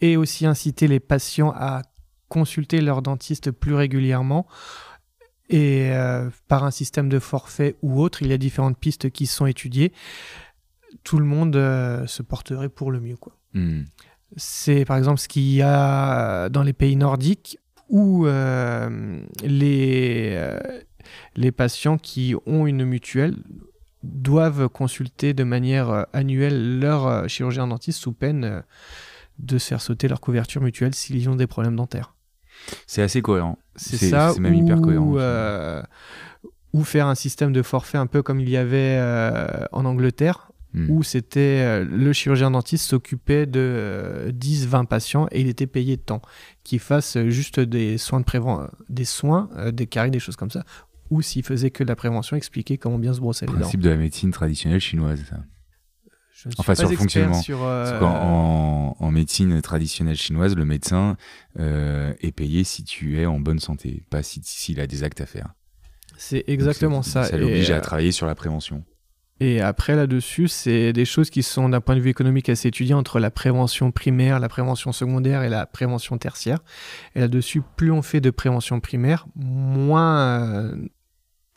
et aussi inciter les patients à consulter leur dentiste plus régulièrement et euh, par un système de forfait ou autre, il y a différentes pistes qui sont étudiées. Tout le monde euh, se porterait pour le mieux, quoi. Mmh. C'est par exemple ce qu'il y a dans les pays nordiques où euh, euh, les, patients qui ont une mutuelle doivent consulter de manière euh, annuelle leur chirurgien dentiste sous peine de se faire sauter leur couverture mutuelle s'ils ont des problèmes dentaires. C'est assez cohérent. C'est ça. même ou, hyper cohérent. ou faire un système de forfait un peu comme il y avait en Angleterre, Hmm. où c'était euh, le chirurgien dentiste s'occupait de 10-20 euh, patients et il était payé de temps, qu'il fasse euh, juste des soins de des soins, des caries, des choses comme ça, ou s'il faisait que de la prévention, expliquer comment bien se brosser les dents. Principe de la médecine traditionnelle chinoise, ça. enfin, sur le fonctionnement. en, médecine traditionnelle chinoise, le médecin est payé si tu es en bonne santé, pas s'il si, a des actes à faire. C'est exactement ça. Ça l'oblige à travailler sur la prévention. Et après, là-dessus, c'est des choses qui sont d'un point de vue économique assez étudiées entre la prévention primaire, la prévention secondaire et la prévention tertiaire. Et là-dessus, plus on fait de prévention primaire, moins euh,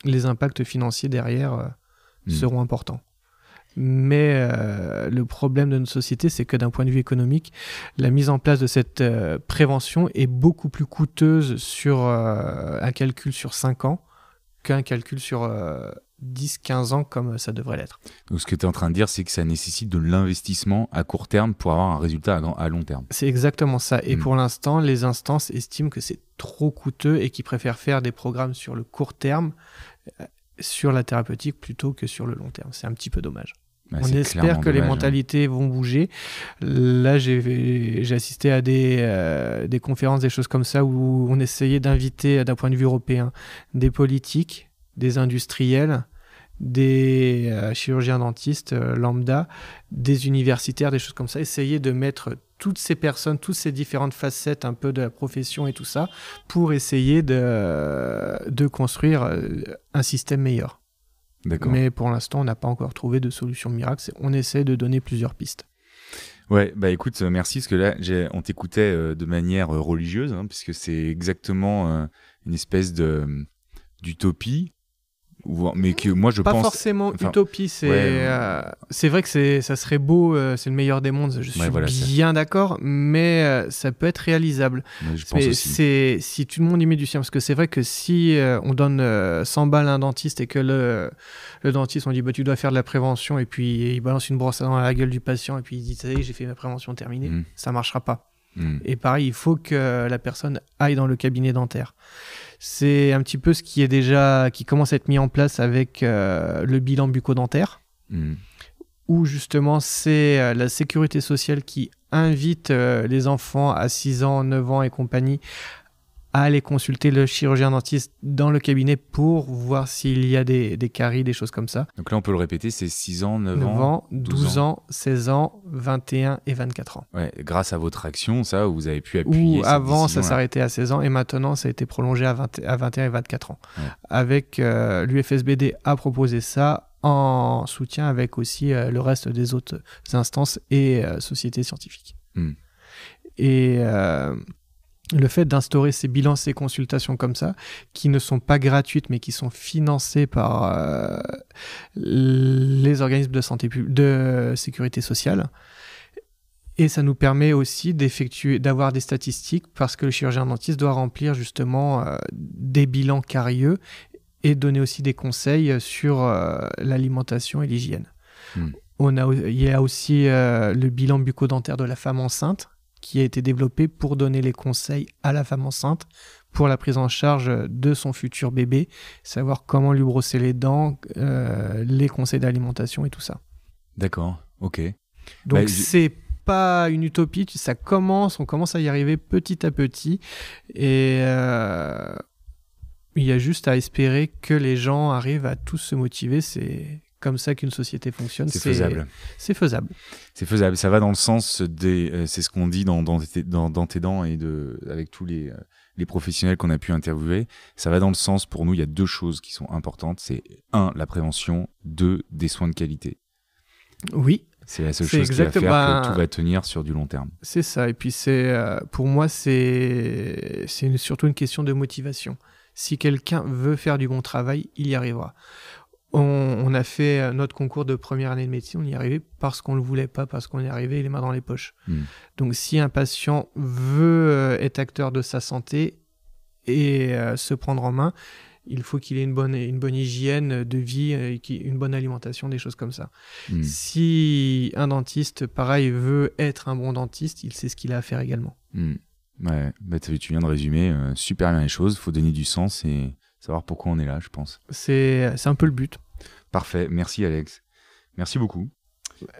les impacts financiers derrière euh, mmh. seront importants. Mais euh, le problème de notre société, c'est que d'un point de vue économique, la mise en place de cette prévention est beaucoup plus coûteuse sur un calcul sur 5 ans qu'un calcul sur 10-15 ans comme ça devrait l'être. Donc ce que tu es en train de dire, c'est que ça nécessite de l'investissement à court terme pour avoir un résultat à, long terme. C'est exactement ça. Et mm. pour l'instant, les instances estiment que c'est trop coûteux et qu'ils préfèrent faire des programmes sur le court terme, euh, sur la thérapeutique, plutôt que sur le long terme. C'est un petit peu dommage. Bah, on espère que les hein. mentalités vont bouger. Là, j'ai assisté à des, euh, des conférences, des choses comme ça, où on essayait d'inviter, d'un point de vue européen, des politiques, des industriels, des euh, chirurgiens dentistes euh, lambda, des universitaires, des choses comme ça. Essayer de mettre toutes ces personnes, toutes ces différentes facettes un peu de la profession et tout ça, pour essayer de, euh, construire un système meilleur. Mais pour l'instant, on n'a pas encore trouvé de solution miracle. On essaie de donner plusieurs pistes. Ouais, bah écoute, merci, parce que là, on t'écoutait de manière religieuse, hein, puisque c'est exactement une espèce hum, d'utopie mais que moi je pas forcément utopie c'est euh, c'est vrai que c'est ça serait beau euh, c'est le meilleur des mondes je suis bien d'accord mais euh, ça peut être réalisable mais c'est si tout le monde y met du sien parce que c'est vrai que si on donne 100 balles à un dentiste et que le, le dentiste on dit bah tu dois faire de la prévention et puis il balance une brosse dans la gueule du patient et puis il dit ça y est j'ai fait ma prévention terminée mm. ça marchera pas mm. et pareil il faut que la personne aille dans le cabinet dentaire c'est un petit peu ce qui est déjà, qui commence à être mis en place avec euh, le bilan bucco-dentaire, hmm. où justement c'est euh, la sécurité sociale qui invite euh, les enfants à 6 ans, 9 ans et compagnie à aller consulter le chirurgien dentiste dans le cabinet pour voir s'il y a des, des, caries, des choses comme ça. Donc là, on peut le répéter, c'est 6 ans, 9, ans, 12, ans. 16 ans, 21 et 24 ans. grâce à votre action, ça, vous avez pu appuyer. avant, ça s'arrêtait à 16 ans et maintenant, ça a été prolongé à, à 21 et 24 ans. Avec euh, l'UFSBD a proposé ça en soutien avec aussi euh, le reste des autres instances et euh, sociétés scientifiques. Hmm. Et le fait d'instaurer ces bilans, ces consultations comme ça, qui ne sont pas gratuites mais qui sont financées par euh, les organismes de santé de sécurité sociale. Et ça nous permet aussi d'effectuer, d'avoir des statistiques parce que le chirurgien dentiste doit remplir justement euh, des bilans carieux et donner aussi des conseils sur euh, l'alimentation et l'hygiène. Hmm. On a, il y a aussi le bilan bucco-dentaire de la femme enceinte qui a été développé pour donner les conseils à la femme enceinte pour la prise en charge de son futur bébé, savoir comment lui brosser les dents, euh, les conseils d'alimentation et tout ça. D'accord, ok. Donc bah, c'est pas une utopie, ça commence, on commence à y arriver petit à petit et euh, il y a juste à espérer que les gens arrivent à tous se motiver, c'est comme ça qu'une société fonctionne. C'est faisable. C'est faisable. C'est faisable. Ça va dans le sens des. Euh, c'est ce qu'on dit dans, dans, tes dents et de, avec tous les, euh, les professionnels qu'on a pu interviewer. Ça va dans le sens, pour nous, il y a deux choses qui sont importantes. C'est un, la prévention. Deux, des soins de qualité. Oui. C'est la seule chose qui va faire que tout va tenir sur du long terme. C'est ça. Et puis, c'est euh, pour moi, c'est surtout une question de motivation. Si quelqu'un veut faire du bon travail, il y arrivera on, a fait euh, notre concours de première année de médecine, on y arrivait parce qu'on ne le voulait pas, parce qu'on y arrivé les mains dans les poches. Hmm. Donc si un patient veut euh, être acteur de sa santé et euh, se prendre en main, il faut qu'il ait une bonne, hygiène de vie, une bonne alimentation, des choses comme ça. Hmm. Si un dentiste, pareil, veut être un bon dentiste, il sait ce qu'il a à faire également. Hmm. Ouais, bah, tu viens de résumer super bien les choses, il faut donner du sens et, savoir pourquoi on est là, je pense. C'est un peu le but. Parfait, merci Alex. Merci beaucoup.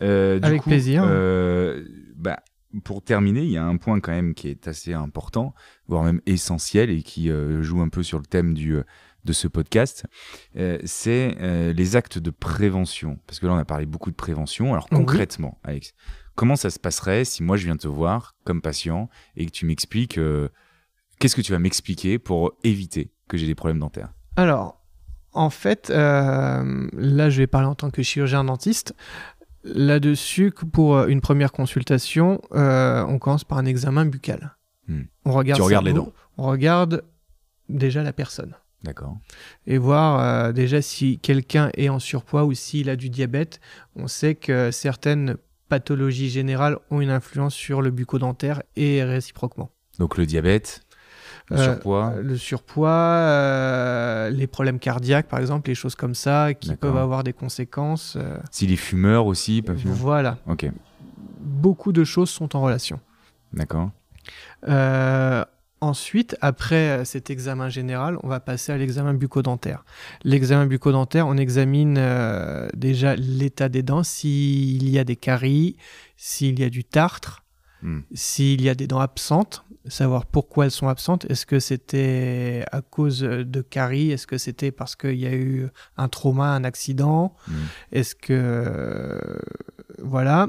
Euh, Avec plaisir. Euh, bah, pour terminer, il y a un point quand même qui est assez important, voire même essentiel, et qui euh, joue un peu sur le thème du, de ce podcast, c'est les actes de prévention. Parce que là, on a parlé beaucoup de prévention. Alors concrètement, Alex, comment ça se passerait si moi je viens te voir comme patient et que tu m'expliques, qu'est-ce que tu vas m'expliquer pour éviter j'ai des problèmes dentaires Alors, en fait, euh, là, je vais parler en tant que chirurgien dentiste. Là-dessus, pour euh, une première consultation, euh, on commence par un examen buccal. Hmm. On regarde tu regardes les dents On regarde déjà la personne. D'accord. Et voir déjà si quelqu'un est en surpoids ou s'il a du diabète. On sait que certaines pathologies générales ont une influence sur le bucco-dentaire et réciproquement. Donc le diabète, le euh, surpoids. Le surpoids, euh, les problèmes cardiaques, par exemple, les choses comme ça, qui peuvent avoir des conséquences. Euh. Si les fumeurs aussi peuvent fumer. Voilà. Ok. Beaucoup de choses sont en relation. D'accord. Ensuite, après cet examen général, on va passer à l'examen bucco-dentaire. L'examen bucco-dentaire, on examine déjà l'état des dents, s'il y a des caries, s'il y a du tartre, hmm. s'il y a des dents absentes savoir pourquoi elles sont absentes. Est-ce que c'était à cause euh, de caries Est-ce que c'était parce qu'il y a eu un trauma, un accident mm. Est-ce que... Euh, voilà.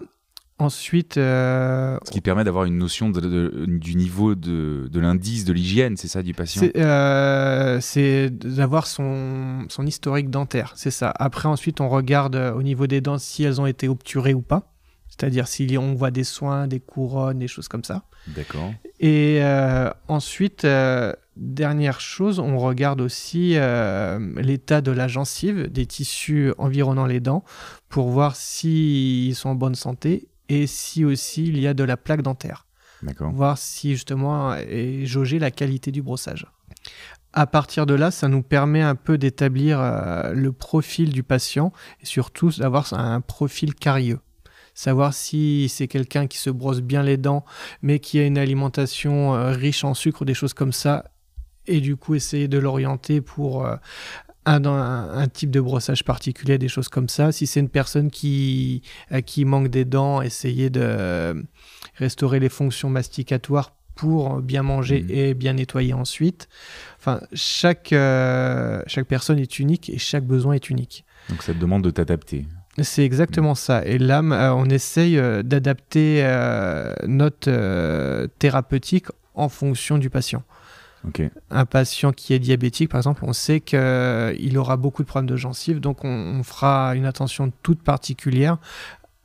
Ensuite... Euh, Ce qui permet d'avoir une notion du niveau de, l'indice de l'hygiène, c'est ça, du patient C'est d'avoir son, son historique dentaire, c'est ça. Après, ensuite, on regarde au niveau des dents si elles ont été obturées ou pas. C'est-à-dire si on voit des soins, des couronnes, des choses comme ça. D'accord. Et euh, ensuite, euh, dernière chose, on regarde aussi euh, l'état de la gencive, des tissus environnant les dents, pour voir s'ils sont en bonne santé et si aussi il y a de la plaque dentaire. D'accord. Voir si justement est jauger la qualité du brossage. À partir de là, ça nous permet un peu d'établir le profil du patient et surtout d'avoir un profil carieux savoir si c'est quelqu'un qui se brosse bien les dents, mais qui a une alimentation euh, riche en sucre, des choses comme ça, et du coup essayer de l'orienter pour euh, un, type de brossage particulier, des choses comme ça. Si c'est une personne qui, qui manque des dents, essayer de euh, restaurer les fonctions masticatoires pour bien manger mmh. et bien nettoyer ensuite. Enfin, chaque, chaque personne est unique et chaque besoin est unique. Donc ça te demande de t'adapter. C'est exactement ça. Et là, euh, on essaye euh, d'adapter euh, notre thérapeutique en fonction du patient. Un patient qui est diabétique, par exemple, on sait qu'il aura beaucoup de problèmes de gencives, donc on, fera une attention toute particulière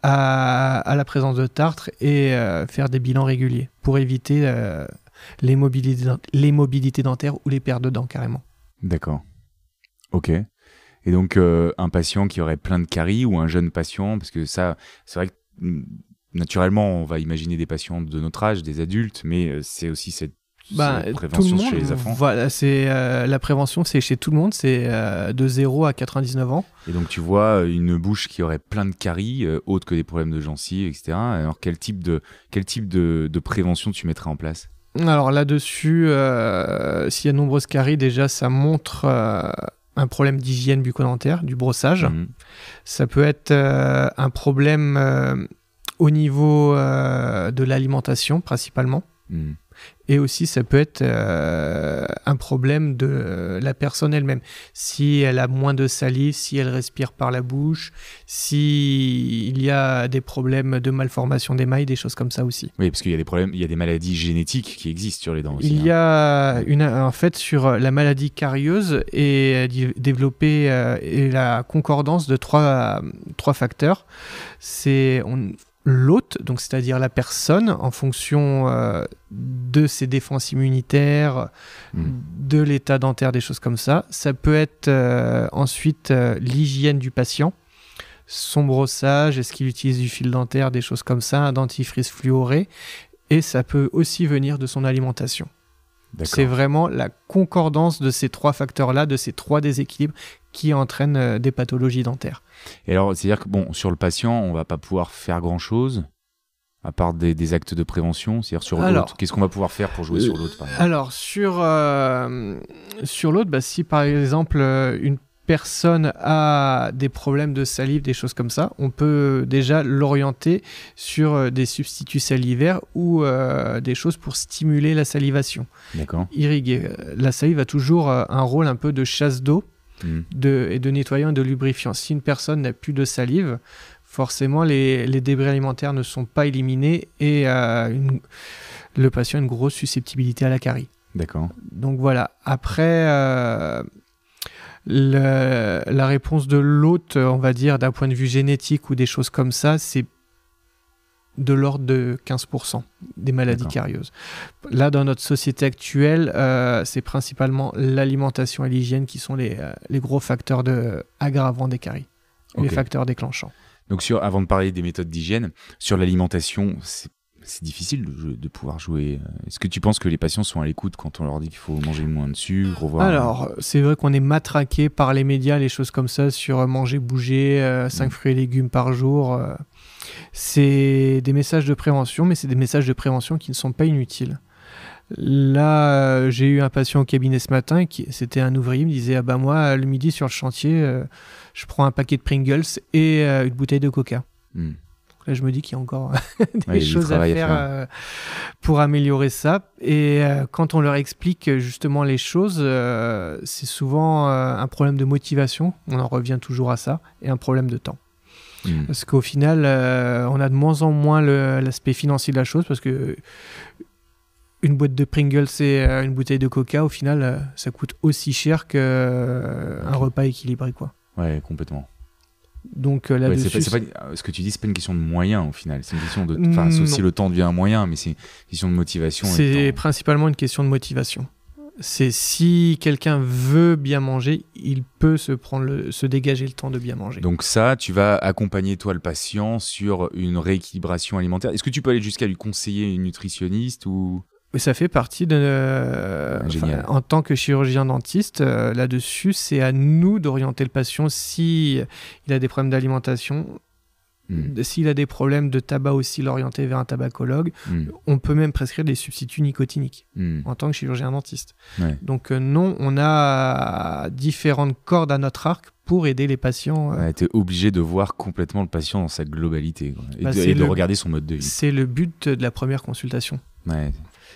à, la présence de tartre et faire des bilans réguliers pour éviter les, mobilités, dentaires ou les pertes de dents carrément. D'accord. Ok. Et donc, euh, un patient qui aurait plein de caries ou un jeune patient, parce que ça, c'est vrai que mm, naturellement, on va imaginer des patients de notre âge, des adultes, mais euh, c'est aussi cette bah, prévention chez les enfants. Voilà, c'est euh, la prévention, c'est chez tout le monde, c'est de 0 à 99 ans. Et donc tu vois une bouche qui aurait plein de caries, autre que des problèmes de gencives, etc. Alors quel type de quel type de, de prévention tu mettrais en place Alors là-dessus, s'il y a nombreuses caries, déjà ça montre un problème d'hygiène bucco du brossage. Mhm. Ça peut être euh, un problème euh, au niveau euh, de l'alimentation principalement. Mhm et aussi ça peut être euh, un problème de euh, la personne elle-même. Si elle a moins de salive, si elle respire par la bouche, s'il il y a des problèmes de malformation des mailles, des choses comme ça aussi. Oui, parce qu'il y a des problèmes, il y a des maladies génétiques qui existent sur les dents aussi. Il y hein. a une, en fait sur la maladie carieuse et euh, développer et la concordance de trois trois facteurs. C'est on, l'hôte, donc c'est-à-dire la personne, en fonction euh, de ses défenses immunitaires, hmm. de l'état dentaire, des choses comme ça. Ça peut être euh, ensuite euh, l'hygiène du patient, son brossage, est-ce qu'il utilise du fil dentaire, des choses comme ça, un dentifrice fluoré, et ça peut aussi venir de son alimentation. C'est vraiment la concordance de ces trois facteurs-là, de ces trois déséquilibres, qui entraînent euh, des pathologies dentaires. Et alors, c'est-à-dire que bon, sur le patient, on va pas pouvoir faire grand-chose à part des, actes de prévention, c'est-à-dire sur l'autre, qu'est-ce qu'on va pouvoir faire pour jouer sur l'autre Alors sur euh, sur l'autre, bah, si par exemple euh, une personne a des problèmes de salive, des choses comme ça, on peut déjà l'orienter sur des substituts salivaires ou des choses pour stimuler la salivation. D'accord. Irriguer. La salive a toujours un rôle un peu de chasse d'eau Mm. de, et de nettoyant et de lubrifiant. Si une personne n'a plus de salive, forcément les, débris alimentaires ne sont pas éliminés et euh, le patient a une grosse susceptibilité à la carie. D'accord. Donc voilà, après euh, la réponse de l'hôte, on va dire d'un point de vue génétique ou des choses comme ça, c'est de l'ordre de 15% des maladies carieuses. Là, dans notre société actuelle, euh, c'est principalement l'alimentation et l'hygiène qui sont les, euh, gros facteurs de, aggravants des caries, les facteurs déclenchants. Donc, sur, avant de parler des méthodes d'hygiène, sur l'alimentation, c'est difficile de, pouvoir jouer. Euh, est-ce que tu penses que les patients sont à l'écoute quand on leur dit qu'il faut manger moins de sucre Alors, c'est vrai qu'on est matraqué par les médias, les choses comme ça, sur manger, bouger, 5 mmh. fruits et légumes par jour. C'est des messages de prévention, mais c'est des messages de prévention qui ne sont pas inutiles. Là, euh, j'ai eu un patient au cabinet ce matin, qui, c'était un ouvrier, il me disait Ah bah ben moi, le midi sur le chantier, euh, je prends un paquet de Pringles et euh, une bouteille de coca. Hmm. Là, je me dis qu'il y a encore des choses à faire, pour améliorer ça. Et quand on leur explique justement les choses, c'est souvent un problème de motivation. On en revient toujours à ça et un problème de temps. Mm. Parce qu'au final, euh, on a de moins en moins l'aspect financier de la chose parce que une boîte de Pringles et euh, une bouteille de Coca, au final, euh, ça coûte aussi cher qu'un repas équilibré, quoi. Ouais, complètement. Donc ce que tu dis, c'est pas une question de moyens au final. C'est une question de, enfin, mm, le temps devient un moyen, mais c'est une question de motivation. C'est principalement une question de motivation c'est si quelqu'un veut bien manger, il peut se, prendre se dégager le temps de bien manger. Donc ça, tu vas accompagner toi le patient sur une rééquilibration alimentaire. Est-ce que tu peux aller jusqu'à lui conseiller une nutritionniste ou ça fait partie de. Euh, en tant que chirurgien dentiste, euh, là-dessus, c'est à nous d'orienter le patient si il a des problèmes d'alimentation Mm. S'il a des problèmes de tabac aussi, l'orienter vers un tabacologue. Mm. On peut même prescrire des substituts nicotiniques mm. en tant que chirurgien dentiste. Donc euh, non, on a différentes cordes à notre arc pour aider les patients. On euh, Ouais, tu obligé de voir complètement le patient dans sa globalité bah, et, de, regarder son mode de vie. C'est le but de la première consultation.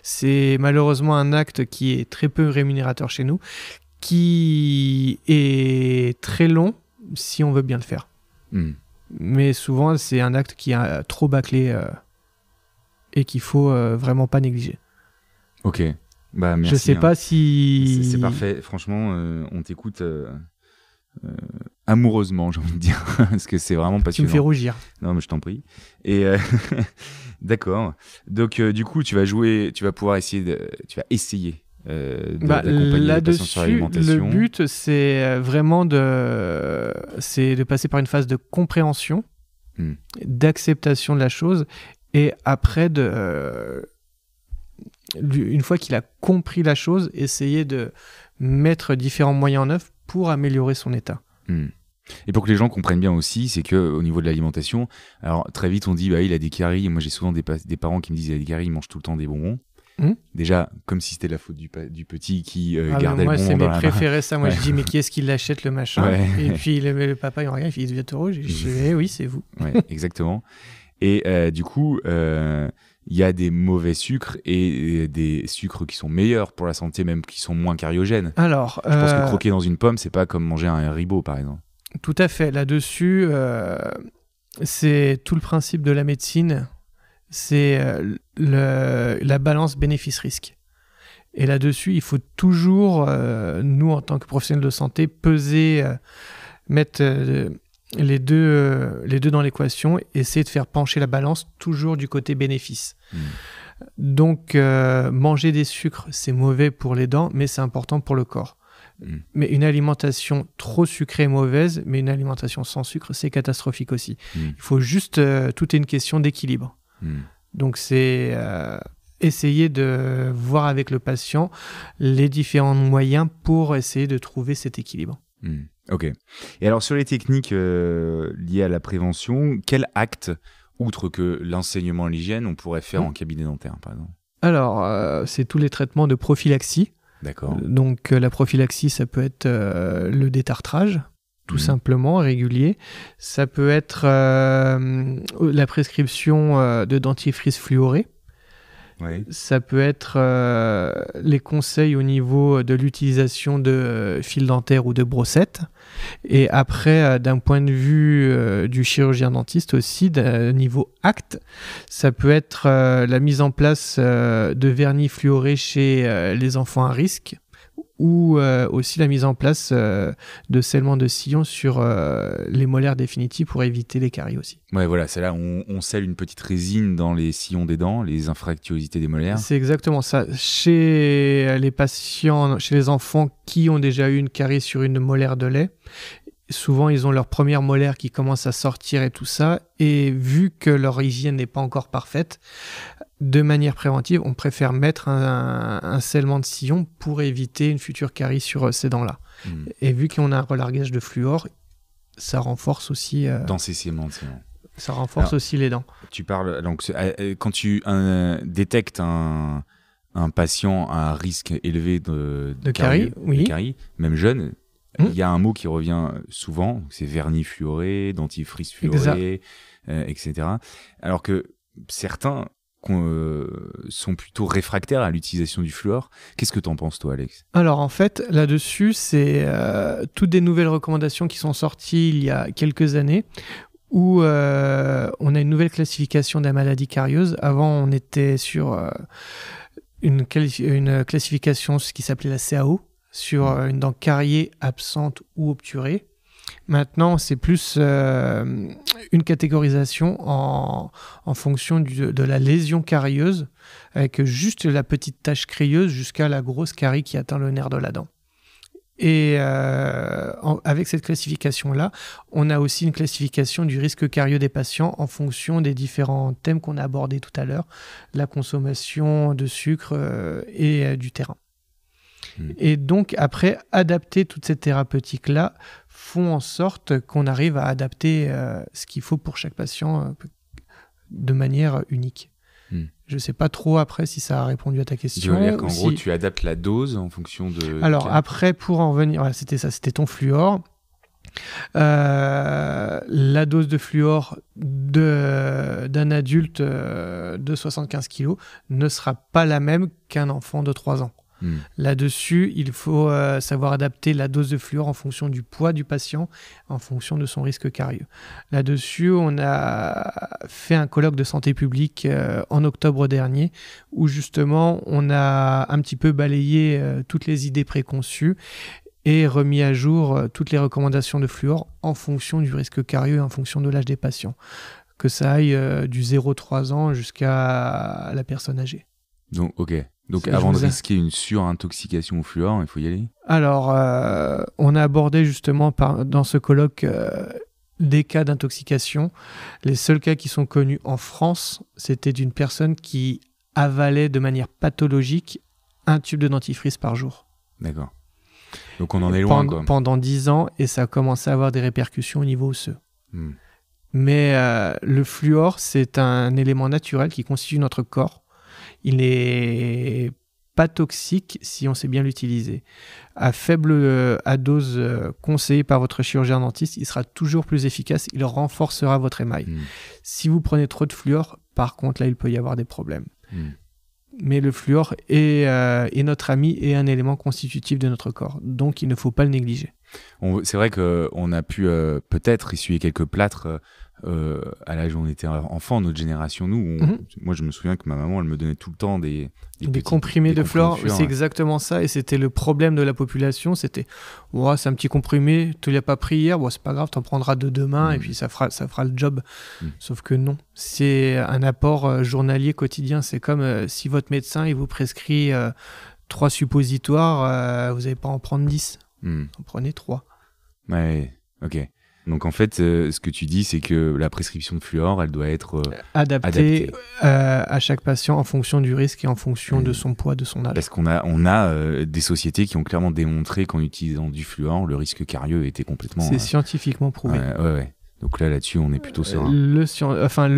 C'est malheureusement un acte qui est très peu rémunérateur chez nous, qui est très long si on veut bien le faire mais souvent c'est un acte qui est trop bâclé euh, et qu'il faut euh, vraiment pas négliger. Ok. Bah, merci, je sais hein. pas si. C'est parfait. Franchement, euh, on t'écoute amoureusement, j'ai envie de dire, parce que c'est vraiment passionnant. Tu me fais rougir. Non, mais je t'en prie. Et d'accord. Donc, du coup, tu vas jouer, tu vas pouvoir essayer, de, tu vas essayer euh, bah, là-dessus, le but, c'est euh, vraiment de, c'est de passer par une phase de compréhension, hmm. d'acceptation de la chose, et après, de, une fois qu'il a compris la chose, essayer de mettre différents moyens en œuvre pour améliorer son état. Hmm. Et pour que les gens comprennent bien aussi, c'est que au niveau de l'alimentation, alors très vite on dit bah il a des caries. Moi j'ai souvent des, des, parents qui me disent il a des caries, il mange tout le temps des bonbons. Hmm Déjà, comme si c'était la faute du, petit qui euh, ah, gardait ah gardait moi, c'est hein, mes bah, préférés, ça. Moi, je dis, mais qui est-ce qui l'achète, le machin Et puis le, papa, il regarde, il devient trop rouge. je dis, eh oui, c'est vous. exactement. Et euh, du coup, euh, il y a des mauvais sucres et, des sucres qui sont meilleurs pour la santé, même qui sont moins cariogènes. Alors, je pense que croquer dans une pomme, c'est pas comme manger un ribot, par exemple. Tout à fait. Là-dessus, c'est tout le principe de la médecine c'est euh, la balance bénéfice-risque. Et là-dessus, il faut toujours, euh, nous en tant que professionnels de santé, peser, euh, mettre les, deux, les deux dans l'équation, essayer de faire pencher la balance toujours du côté bénéfice. Hmm. Donc, manger des sucres, c'est mauvais pour les dents, mais c'est important pour le corps. Hmm. Mais une alimentation trop sucrée est mauvaise, mais une alimentation sans sucre, c'est catastrophique aussi. Hmm. Il faut juste, tout est une question d'équilibre. Hmm. Donc c'est euh, essayer de voir avec le patient les différents moyens pour essayer de trouver cet équilibre. Hmm. Ok. Et alors sur les techniques euh, liées à la prévention, quel acte, outre que l'enseignement en l'hygiène, on pourrait faire hmm. en cabinet dentaire, par exemple Alors, euh, c'est tous les traitements de prophylaxie. D'accord. Donc la prophylaxie, ça peut être le détartrage, tout mhm. simplement, régulier. Ça peut être euh, la prescription euh, de dentifrice fluoré. Ça peut être euh, les conseils au niveau de l'utilisation de fils dentaires ou de brossettes. Et après, d'un point de vue du chirurgien dentiste aussi, d'un niveau acte, ça peut être la mise en place de vernis fluoré chez les enfants à risque ou euh, aussi la mise en place euh, de scellement de sillons sur euh, les molaires définitifs pour éviter les caries aussi. Ouais, voilà, c'est là on, on scelle une petite résine dans les sillons des dents, les infractuosités des molaires. C'est exactement ça. Chez les patients, chez les enfants qui ont déjà eu une carie sur une molaire de lait, souvent ils ont leur première molaire qui commence à sortir et tout ça. Et vu que leur hygiène n'est pas encore parfaite, de manière préventive, on préfère mettre un, un, scellement de sillon pour éviter une future carie sur euh, ces dents-là. Hmm. Et vu qu'on a un relargage de fluor, ça renforce aussi. Euh, Dans ces sciements de sillon ça renforce aussi les dents. Tu parles donc euh, quand tu détectes un, patient à risque élevé De carie, même jeune, Hmm. Il y a un mot qui revient souvent, c'est vernis fluoré, dentifrice fluoré, etc. Alors que certains euh, sont plutôt réfractaires à l'utilisation du fluor. Qu'est-ce que tu en penses, toi, Alex Alors, en fait, là-dessus, c'est euh, toutes des nouvelles recommandations qui sont sorties il y a quelques années où euh, on a une nouvelle classification de la maladie carieuse. Avant, on était sur une, une classification ce qui s'appelait la CAO, sur euh, une dent cariée, absente ou obturée. Maintenant, c'est plus euh, une catégorisation en, fonction de la lésion carieuse, avec juste la petite tache crieuse jusqu'à la grosse carie qui atteint le nerf de la dent. Et euh, avec cette classification-là, on a aussi une classification du risque carieux des patients en fonction des différents thèmes qu'on a abordés tout à l'heure, la consommation de sucre et du terrain. Et donc, après, adapter toutes ces thérapeutiques là font en sorte qu'on arrive à adapter euh, ce qu'il faut pour chaque patient euh, de manière euh, unique. Hmm. Je ne sais pas trop après si ça a répondu à ta question. Dire qu'en gros, tu adaptes la dose en fonction de. Alors, après, pour en revenir, voilà, c'était ça, c'était ton fluor. la dose de fluor d'un adulte de 75 kg ne sera pas la même qu'un enfant de 3 ans. Hmm. Là-dessus, il faut euh, savoir adapter la dose de fluor en fonction du poids du patient, en fonction de son risque carieux. Là-dessus, on a fait un colloque de santé publique euh, en octobre dernier, où justement, on a un petit peu balayé euh, toutes les idées préconçues et remis à jour toutes les recommandations de fluor en fonction du risque carieux et en fonction de l'âge des patients que ça aille du du 3 ans jusqu'à la personne âgée. Donc, ok. Donc avant de risquer une surintoxication au fluor, il faut y aller Alors, euh, on a abordé justement par, dans ce colloque euh, des cas d'intoxication. Les seuls cas qui sont connus en France, c'était d'une personne qui avalait de manière pathologique un tube de dentifrice par jour. D'accord. Donc on en est loin. Pendant, quoi. pendant 10 ans, et ça a commencé à avoir des répercussions au niveau osseux. Hmm. Mais euh, le fluor, c'est un élément naturel qui constitue notre corps il n'est pas toxique si on sait bien l'utiliser. À faible euh, à dose euh, conseillée par votre chirurgien dentiste, il sera toujours plus efficace, il renforcera votre émail. Hmm. Si vous prenez trop de fluor, par contre, là, il peut y avoir des problèmes. Hmm. Mais le fluor euh, est notre ami et un élément constitutif de notre corps, donc il ne faut pas le négliger. C'est vrai qu'on a pu peut-être essuyer quelques plâtres euh, à l'âge où on était enfant, notre génération, nous, mhm. moi je me souviens que ma maman, elle me donnait tout le temps des... Des, comprimés de flore, c'est exactement ça, et c'était le problème de la population, c'était, ouais, c'est un petit comprimé, tu l'as pas pris hier, ouais, c'est pas grave, t'en prendras de demain, et mhm. puis ça fera, ça fera le job. Mhm. Sauf que non, c'est un apport euh, journalier quotidien, c'est comme euh, si votre médecin, il vous prescrit trois suppositoires, vous n'allez pas en prendre 10, en prenez trois. Ouais, ok. Donc en fait, euh, ce que tu dis, c'est que la prescription de fluor, elle doit être euh, adaptée, euh, à chaque patient en fonction du risque et en fonction de son poids, de son âge. Parce qu'on a, on a des sociétés qui ont clairement démontré qu'en utilisant du fluor, le risque carieux était complètement. C'est scientifiquement prouvé. Ouais, Donc là, là-dessus, on est plutôt serein. Le, enfin,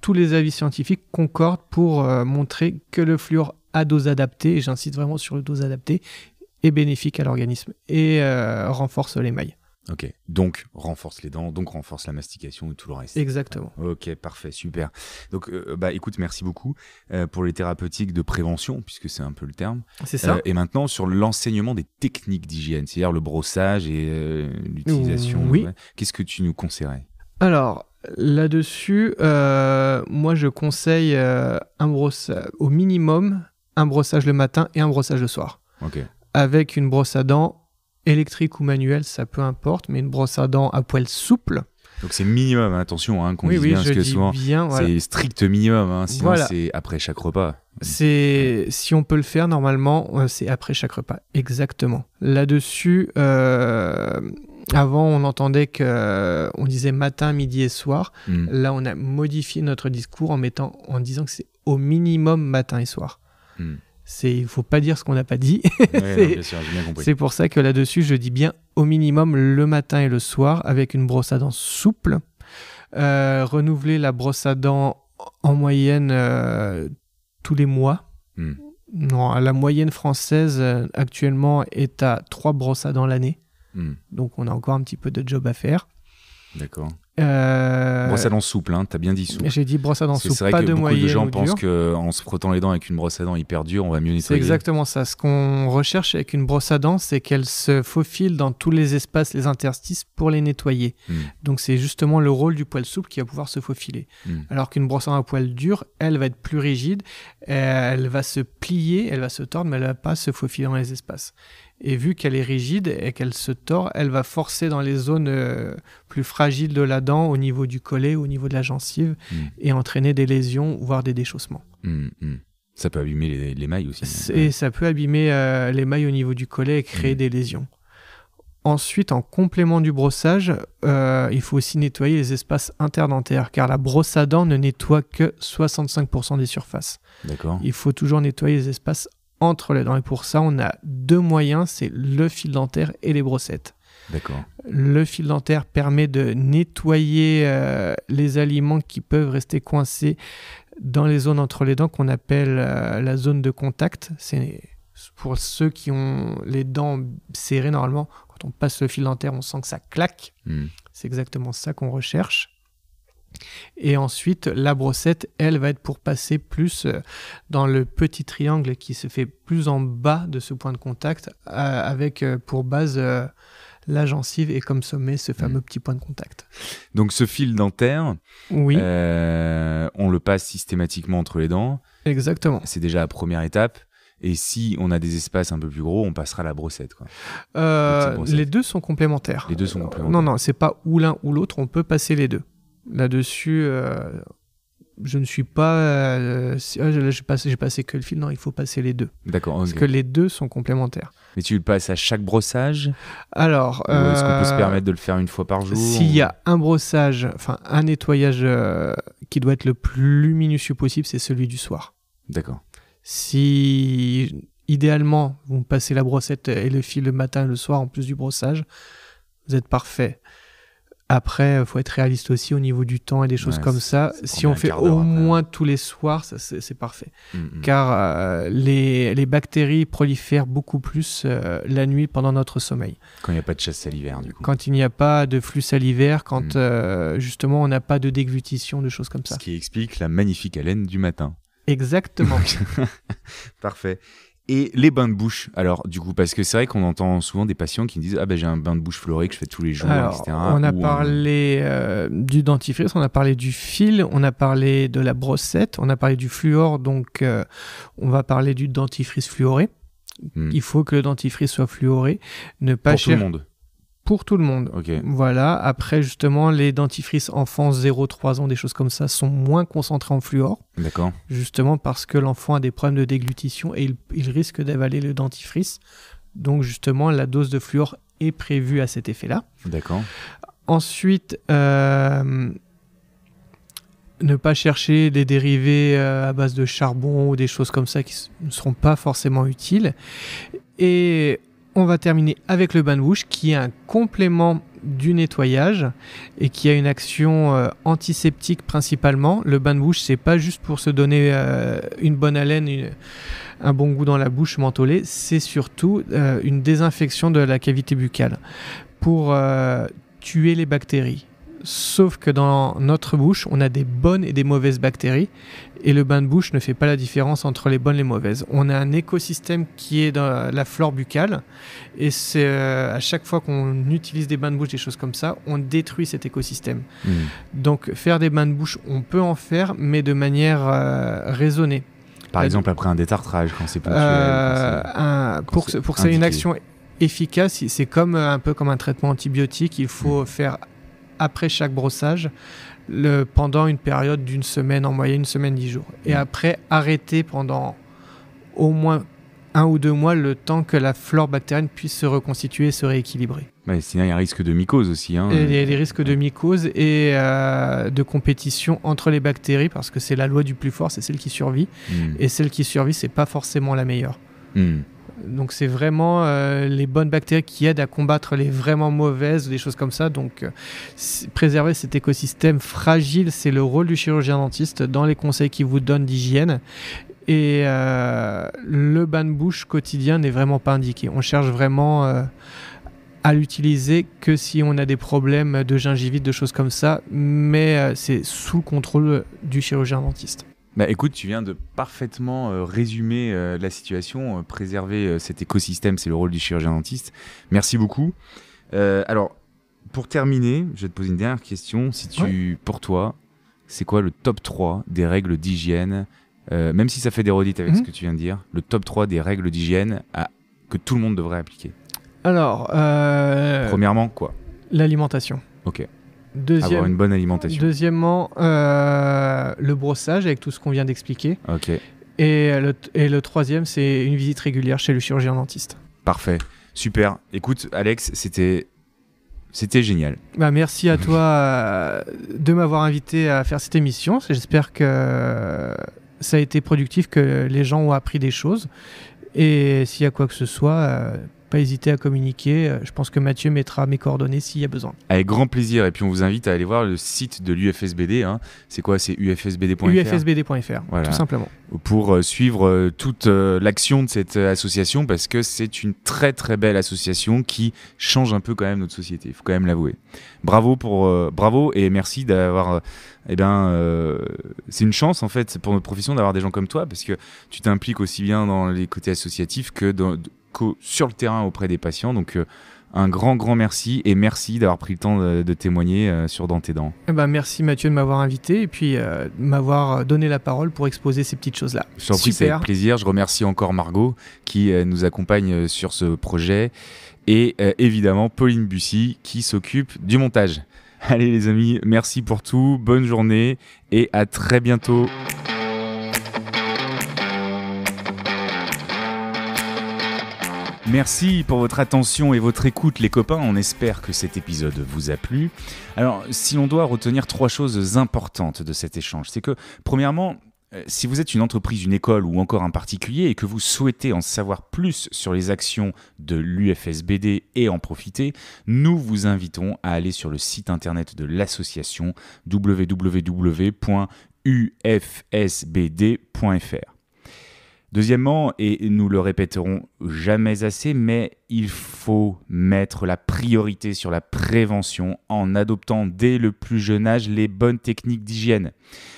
tous les avis scientifiques concordent pour montrer que le fluor à dose adaptée, j'insiste vraiment sur le dose adaptée, est bénéfique à l'organisme et renforce les mailles. Ok, donc renforce les dents, donc renforce la mastication et tout le reste. Exactement. Ok, parfait, super. Donc, euh, euh, bah écoute, merci beaucoup euh, pour les thérapeutiques de prévention, puisque c'est un peu le terme. C'est ça. et maintenant sur l'enseignement des techniques d'hygiène, c'est-à-dire le brossage et l'utilisation. Oui. Qu'est-ce que tu nous conseillerais Alors là-dessus, moi je conseille un au minimum, un brossage le matin et un brossage le soir. Ok. Avec une brosse à dents électrique ou manuel, ça peu importe, mais une brosse à dents à poil souple. Donc c'est minimum, attention, qu'on dise bien, que c'est strict minimum, hein, sinon c'est après chaque repas. C'est si on peut le faire normalement, euh, c'est après chaque repas, exactement. Là-dessus, euh, avant on entendait que on disait matin, midi et soir. Hmm. Là on a modifié notre discours en mettant, en disant que c'est au minimum matin et soir. Hmm. C'est, il faut pas dire ce qu'on n'a pas dit. c'est pour ça que là-dessus, je dis bien au minimum le matin et le soir avec une brosse à dents souple. Euh, renouveler la brosse à dents en moyenne euh, tous les mois. Hmm. Non, la moyenne française euh, actuellement est à 3 brosses à dents l'année. Hmm. Donc on a encore un petit peu de job à faire. D'accord. Euh, brosse à dents souple, hein, as bien dit souple. J'ai dit brosse à dents souple, pas de moyen' C'est vrai que beaucoup de gens pensent qu'en se frottant les dents avec une brosse à dents hyper dure, on va mieux nettoyer. C'est exactement ça. Ce qu'on recherche avec une brosse à dents, c'est qu'elle se faufile dans tous les espaces, les interstices pour les nettoyer. Hmm. Donc c'est justement le rôle du poil souple qui va pouvoir se faufiler. Hmm. Alors qu'une brosse à dents à poil dur, elle va être plus rigide, elle va se plier, elle va se tordre, mais elle va pas se faufiler dans les espaces. Et vu qu'elle est rigide et qu'elle se tord, elle va forcer dans les zones euh, plus fragiles de la dent, au niveau du collet, au niveau de la gencive, hmm. et entraîner des lésions, voire des déchaussements. Hmm, hmm. Ça peut abîmer les, aussi. Et hein. ça peut abîmer l'émail euh, les mailles au niveau du collet et créer des lésions. Ensuite, en complément du brossage, euh, il faut aussi nettoyer les espaces interdentaires, car la brosse à dents ne nettoie que 65% des surfaces. D'accord. Il faut toujours nettoyer les espaces entre les dents. Et pour ça, on a deux moyens, c'est le fil dentaire et les brossettes. D'accord. Le fil dentaire permet de nettoyer euh, les aliments qui peuvent rester coincés dans les zones entre les dents qu'on appelle euh, la zone de contact. C'est pour ceux qui ont les dents serrées normalement, quand on passe le fil dentaire, on sent que ça claque. Hmm. C'est exactement ça qu'on recherche. Et ensuite, la brossette, elle, va être pour passer plus euh, dans le petit triangle qui se fait plus en bas de ce point de contact, euh, avec euh, pour base la gencive et comme sommet ce fameux mm. petit point de contact. Donc ce fil dentaire, oui. on le passe systématiquement entre les dents. Exactement. C'est déjà la première étape. Et si on a des espaces un peu plus gros, on passera la brossette. brossette. Les deux sont complémentaires. Les deux sont complémentaires. Non, non, c'est pas ou l'un ou l'autre, on peut passer les deux. Là-dessus, euh, je ne suis pas. Euh, ah, j'ai passé, que le fil. Non, il faut passer les deux. D'accord. Parce que les deux sont complémentaires. Mais tu le passes à chaque brossage Alors. est-ce qu'on peut se euh, permettre de le faire une fois par jour S'il y a un brossage, enfin un nettoyage qui doit être le plus minutieux possible, c'est celui du soir. D'accord. Si idéalement vous passez la brossette et le fil le matin, et le soir, en plus du brossage, vous êtes parfait. Après, euh, faut être réaliste aussi au niveau du temps et des choses comme ça. Si on fait au moins hein tous les soirs, c'est parfait. Mm, mm. Car euh, les, les, bactéries prolifèrent beaucoup plus euh, la nuit pendant notre sommeil. Quand il n'y a pas de chasse salivaire, du coup. Quand il n'y a pas de flux salivaire, quand mm. justement on n'a pas de déglutition, de choses comme ça. Ce qui explique la magnifique haleine du matin. Exactement. Parfait et les bains de bouche. Alors, du coup, parce que c'est vrai qu'on entend souvent des patients qui disent Ah ben j'ai un bain de bouche fluoré que je fais tous les jours, Alors, On a euh, parlé euh, du dentifrice, on a parlé du fil, on a parlé de la brossette, on a parlé du fluor, donc euh, on va parler du dentifrice fluoré. Hmm. Il faut que le dentifrice soit fluoré. Ne pas Pour tout le monde pour tout le monde. Voilà. Après, justement, les dentifrices enfants 0-3 ans, des choses comme ça, sont moins concentrés en fluor. D'accord. Justement parce que l'enfant a des problèmes de déglutition et il, risque d'avaler le dentifrice. Donc, justement, la dose de fluor est prévue à cet effet-là. D'accord. Ensuite, euh, ne pas chercher des dérivés euh, à base de charbon ou des choses comme ça qui ne seront pas forcément utiles. Et on va terminer avec le bain de bouche qui est un complément du nettoyage et qui a une action euh, antiseptique principalement. Le bain de bouche, c'est pas juste pour se donner euh, une bonne haleine, un bon goût dans la bouche mentholée, c'est surtout euh, une désinfection de la cavité buccale pour tuer les bactéries. Sauf que dans notre bouche, on a des bonnes et des mauvaises bactéries. Et le bain de bouche ne fait pas la différence entre les bonnes et les mauvaises. On a un écosystème qui est dans la flore buccale. Et c'est euh, à chaque fois qu'on utilise des bains de bouche, des choses comme ça, on détruit cet écosystème. Hmm. Donc faire des bains de bouche, on peut en faire, mais de manière euh, raisonnée. Par exemple, après un détartrage, quand c'est euh, pour que, une action efficace, c'est comme un peu comme un traitement antibiotique. Il faut hmm. faire après chaque brossage le, pendant une période d'une semaine en moyenne, une semaine, dix jours. Et mm. après, arrêter pendant au moins un ou deux mois le temps que la flore bactérienne puisse se reconstituer et se rééquilibrer. sinon, il y a un risque de mycose aussi. il y a des risques de mycose et euh, de compétition entre les bactéries parce que c'est la loi du plus fort, c'est celle qui survit. Mm. Et celle qui survit, c'est pas forcément la meilleure. Mm. Donc c'est vraiment euh, les bonnes bactéries qui aident à combattre les vraiment mauvaises, des choses comme ça. Donc euh, préserver cet écosystème fragile, c'est le rôle du chirurgien dentiste dans les conseils qu'il vous donne d'hygiène. Et euh, le bain de bouche quotidien n'est vraiment pas indiqué. On cherche vraiment à l'utiliser que si on a des problèmes de gingivite, de choses comme ça, mais c'est sous contrôle du chirurgien dentiste. Bah écoute, tu viens de parfaitement euh, résumer euh, la situation, euh, préserver cet écosystème, c'est le rôle du chirurgien dentiste. Merci beaucoup. alors, pour terminer, je vais te poser une dernière question. Si tu, pour toi, c'est quoi le top 3 des règles d'hygiène, même si ça fait des redites avec ce mhm. que tu viens de dire, le top 3 des règles d'hygiène que tout le monde devrait appliquer Alors, premièrement, quoi L'alimentation. Ok avoir une bonne alimentation. Deuxièmement, euh, le brossage avec tout ce qu'on vient d'expliquer. Ok. Et le, et le troisième, c'est une visite régulière chez le chirurgien dentiste. Parfait, super. Écoute, Alex, c'était c'était génial. Bah, merci à toi euh, de m'avoir invité à faire cette émission. J'espère que ça a été productif, que les gens ont appris des choses. Et s'il y a quoi que ce soit, euh, pas hésiter à communiquer. Euh, je pense que Mathieu mettra mes coordonnées s'il y a besoin. Avec grand plaisir. Et puis on vous invite à aller voir le site de l'UFSBD. Hein. C'est quoi C'est ufsbd.fr ufsbd.fr, tout simplement. Pour euh, suivre euh, toute l'action de cette association parce que c'est une très très belle association qui change un peu quand même notre société. Il faut quand même l'avouer. Bravo pour bravo et merci d'avoir eh bien, c'est une chance en fait pour notre profession d'avoir des gens comme toi parce que tu t'impliques aussi bien dans les côtés associatifs que dans, sur le terrain auprès des patients. Donc euh, un grand, grand merci et merci d'avoir pris le temps de, témoigner euh, sur Dans tes dents. Eh ben, merci Mathieu de m'avoir invité et puis euh, de m'avoir donné la parole pour exposer ces petites choses-là. Je c'est un plaisir. Je remercie encore Margot qui nous accompagne sur ce projet et évidemment Pauline Bussy qui s'occupe du montage. Allez les amis, merci pour tout, bonne journée et à très bientôt. Merci pour votre attention et votre écoute les copains, on espère que cet épisode vous a plu. Alors si l'on doit retenir trois choses importantes de cet échange, c'est que premièrement, euh, si vous êtes une entreprise, une école ou encore un particulier et que vous souhaitez en savoir plus sur les actions de l'UFSBD et en profiter, nous vous invitons à aller sur le site internet de l'association www.ufsbd.fr. Deuxièmement, et nous le répéterons jamais assez, mais il faut mettre la priorité sur la prévention en adoptant dès le plus jeune âge les bonnes techniques d'hygiène.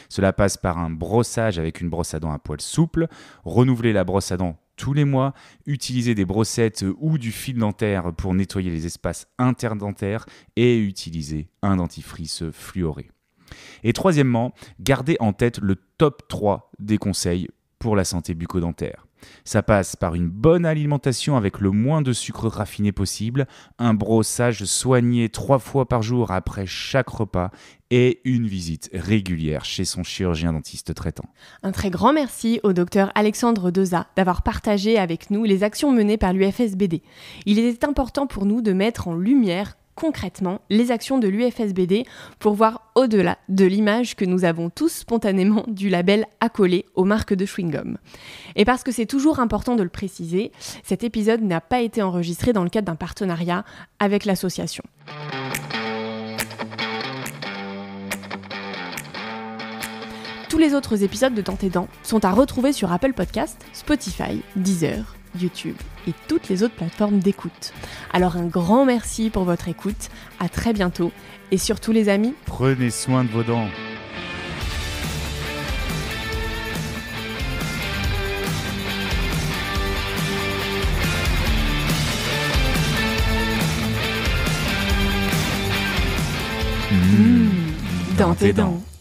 Cela passe par un brossage avec une brosse à dents à poils souple, renouveler la brosse à dents tous les mois, utiliser des brossettes ou du fil dentaire pour nettoyer les espaces interdentaires et utiliser un dentifrice fluoré. Et troisièmement, garder en tête le top 3 des conseils la santé bucco-dentaire. Ça passe par une bonne alimentation avec le moins de sucre raffiné possible, un brossage soigné trois fois par jour après chaque repas et une visite régulière chez son chirurgien dentiste traitant. Un très grand merci au docteur Alexandre Deza d'avoir partagé avec nous les actions menées par l'UFSBD. Il était important pour nous de mettre en lumière concrètement les actions de l'UFSBD pour voir au-delà de l'image que nous avons tous spontanément du label accolé aux marques de chewing-gum. Et parce que c'est toujours important de le préciser, cet épisode n'a pas été enregistré dans le cadre d'un partenariat avec l'association. Tous les autres épisodes de Tant et Dents sont à retrouver sur Apple Podcast, Spotify, Deezer, YouTube et toutes les autres plateformes d'écoute. Alors un grand merci pour votre écoute, à très bientôt et surtout les amis, prenez soin de vos dents. Mmh, dents.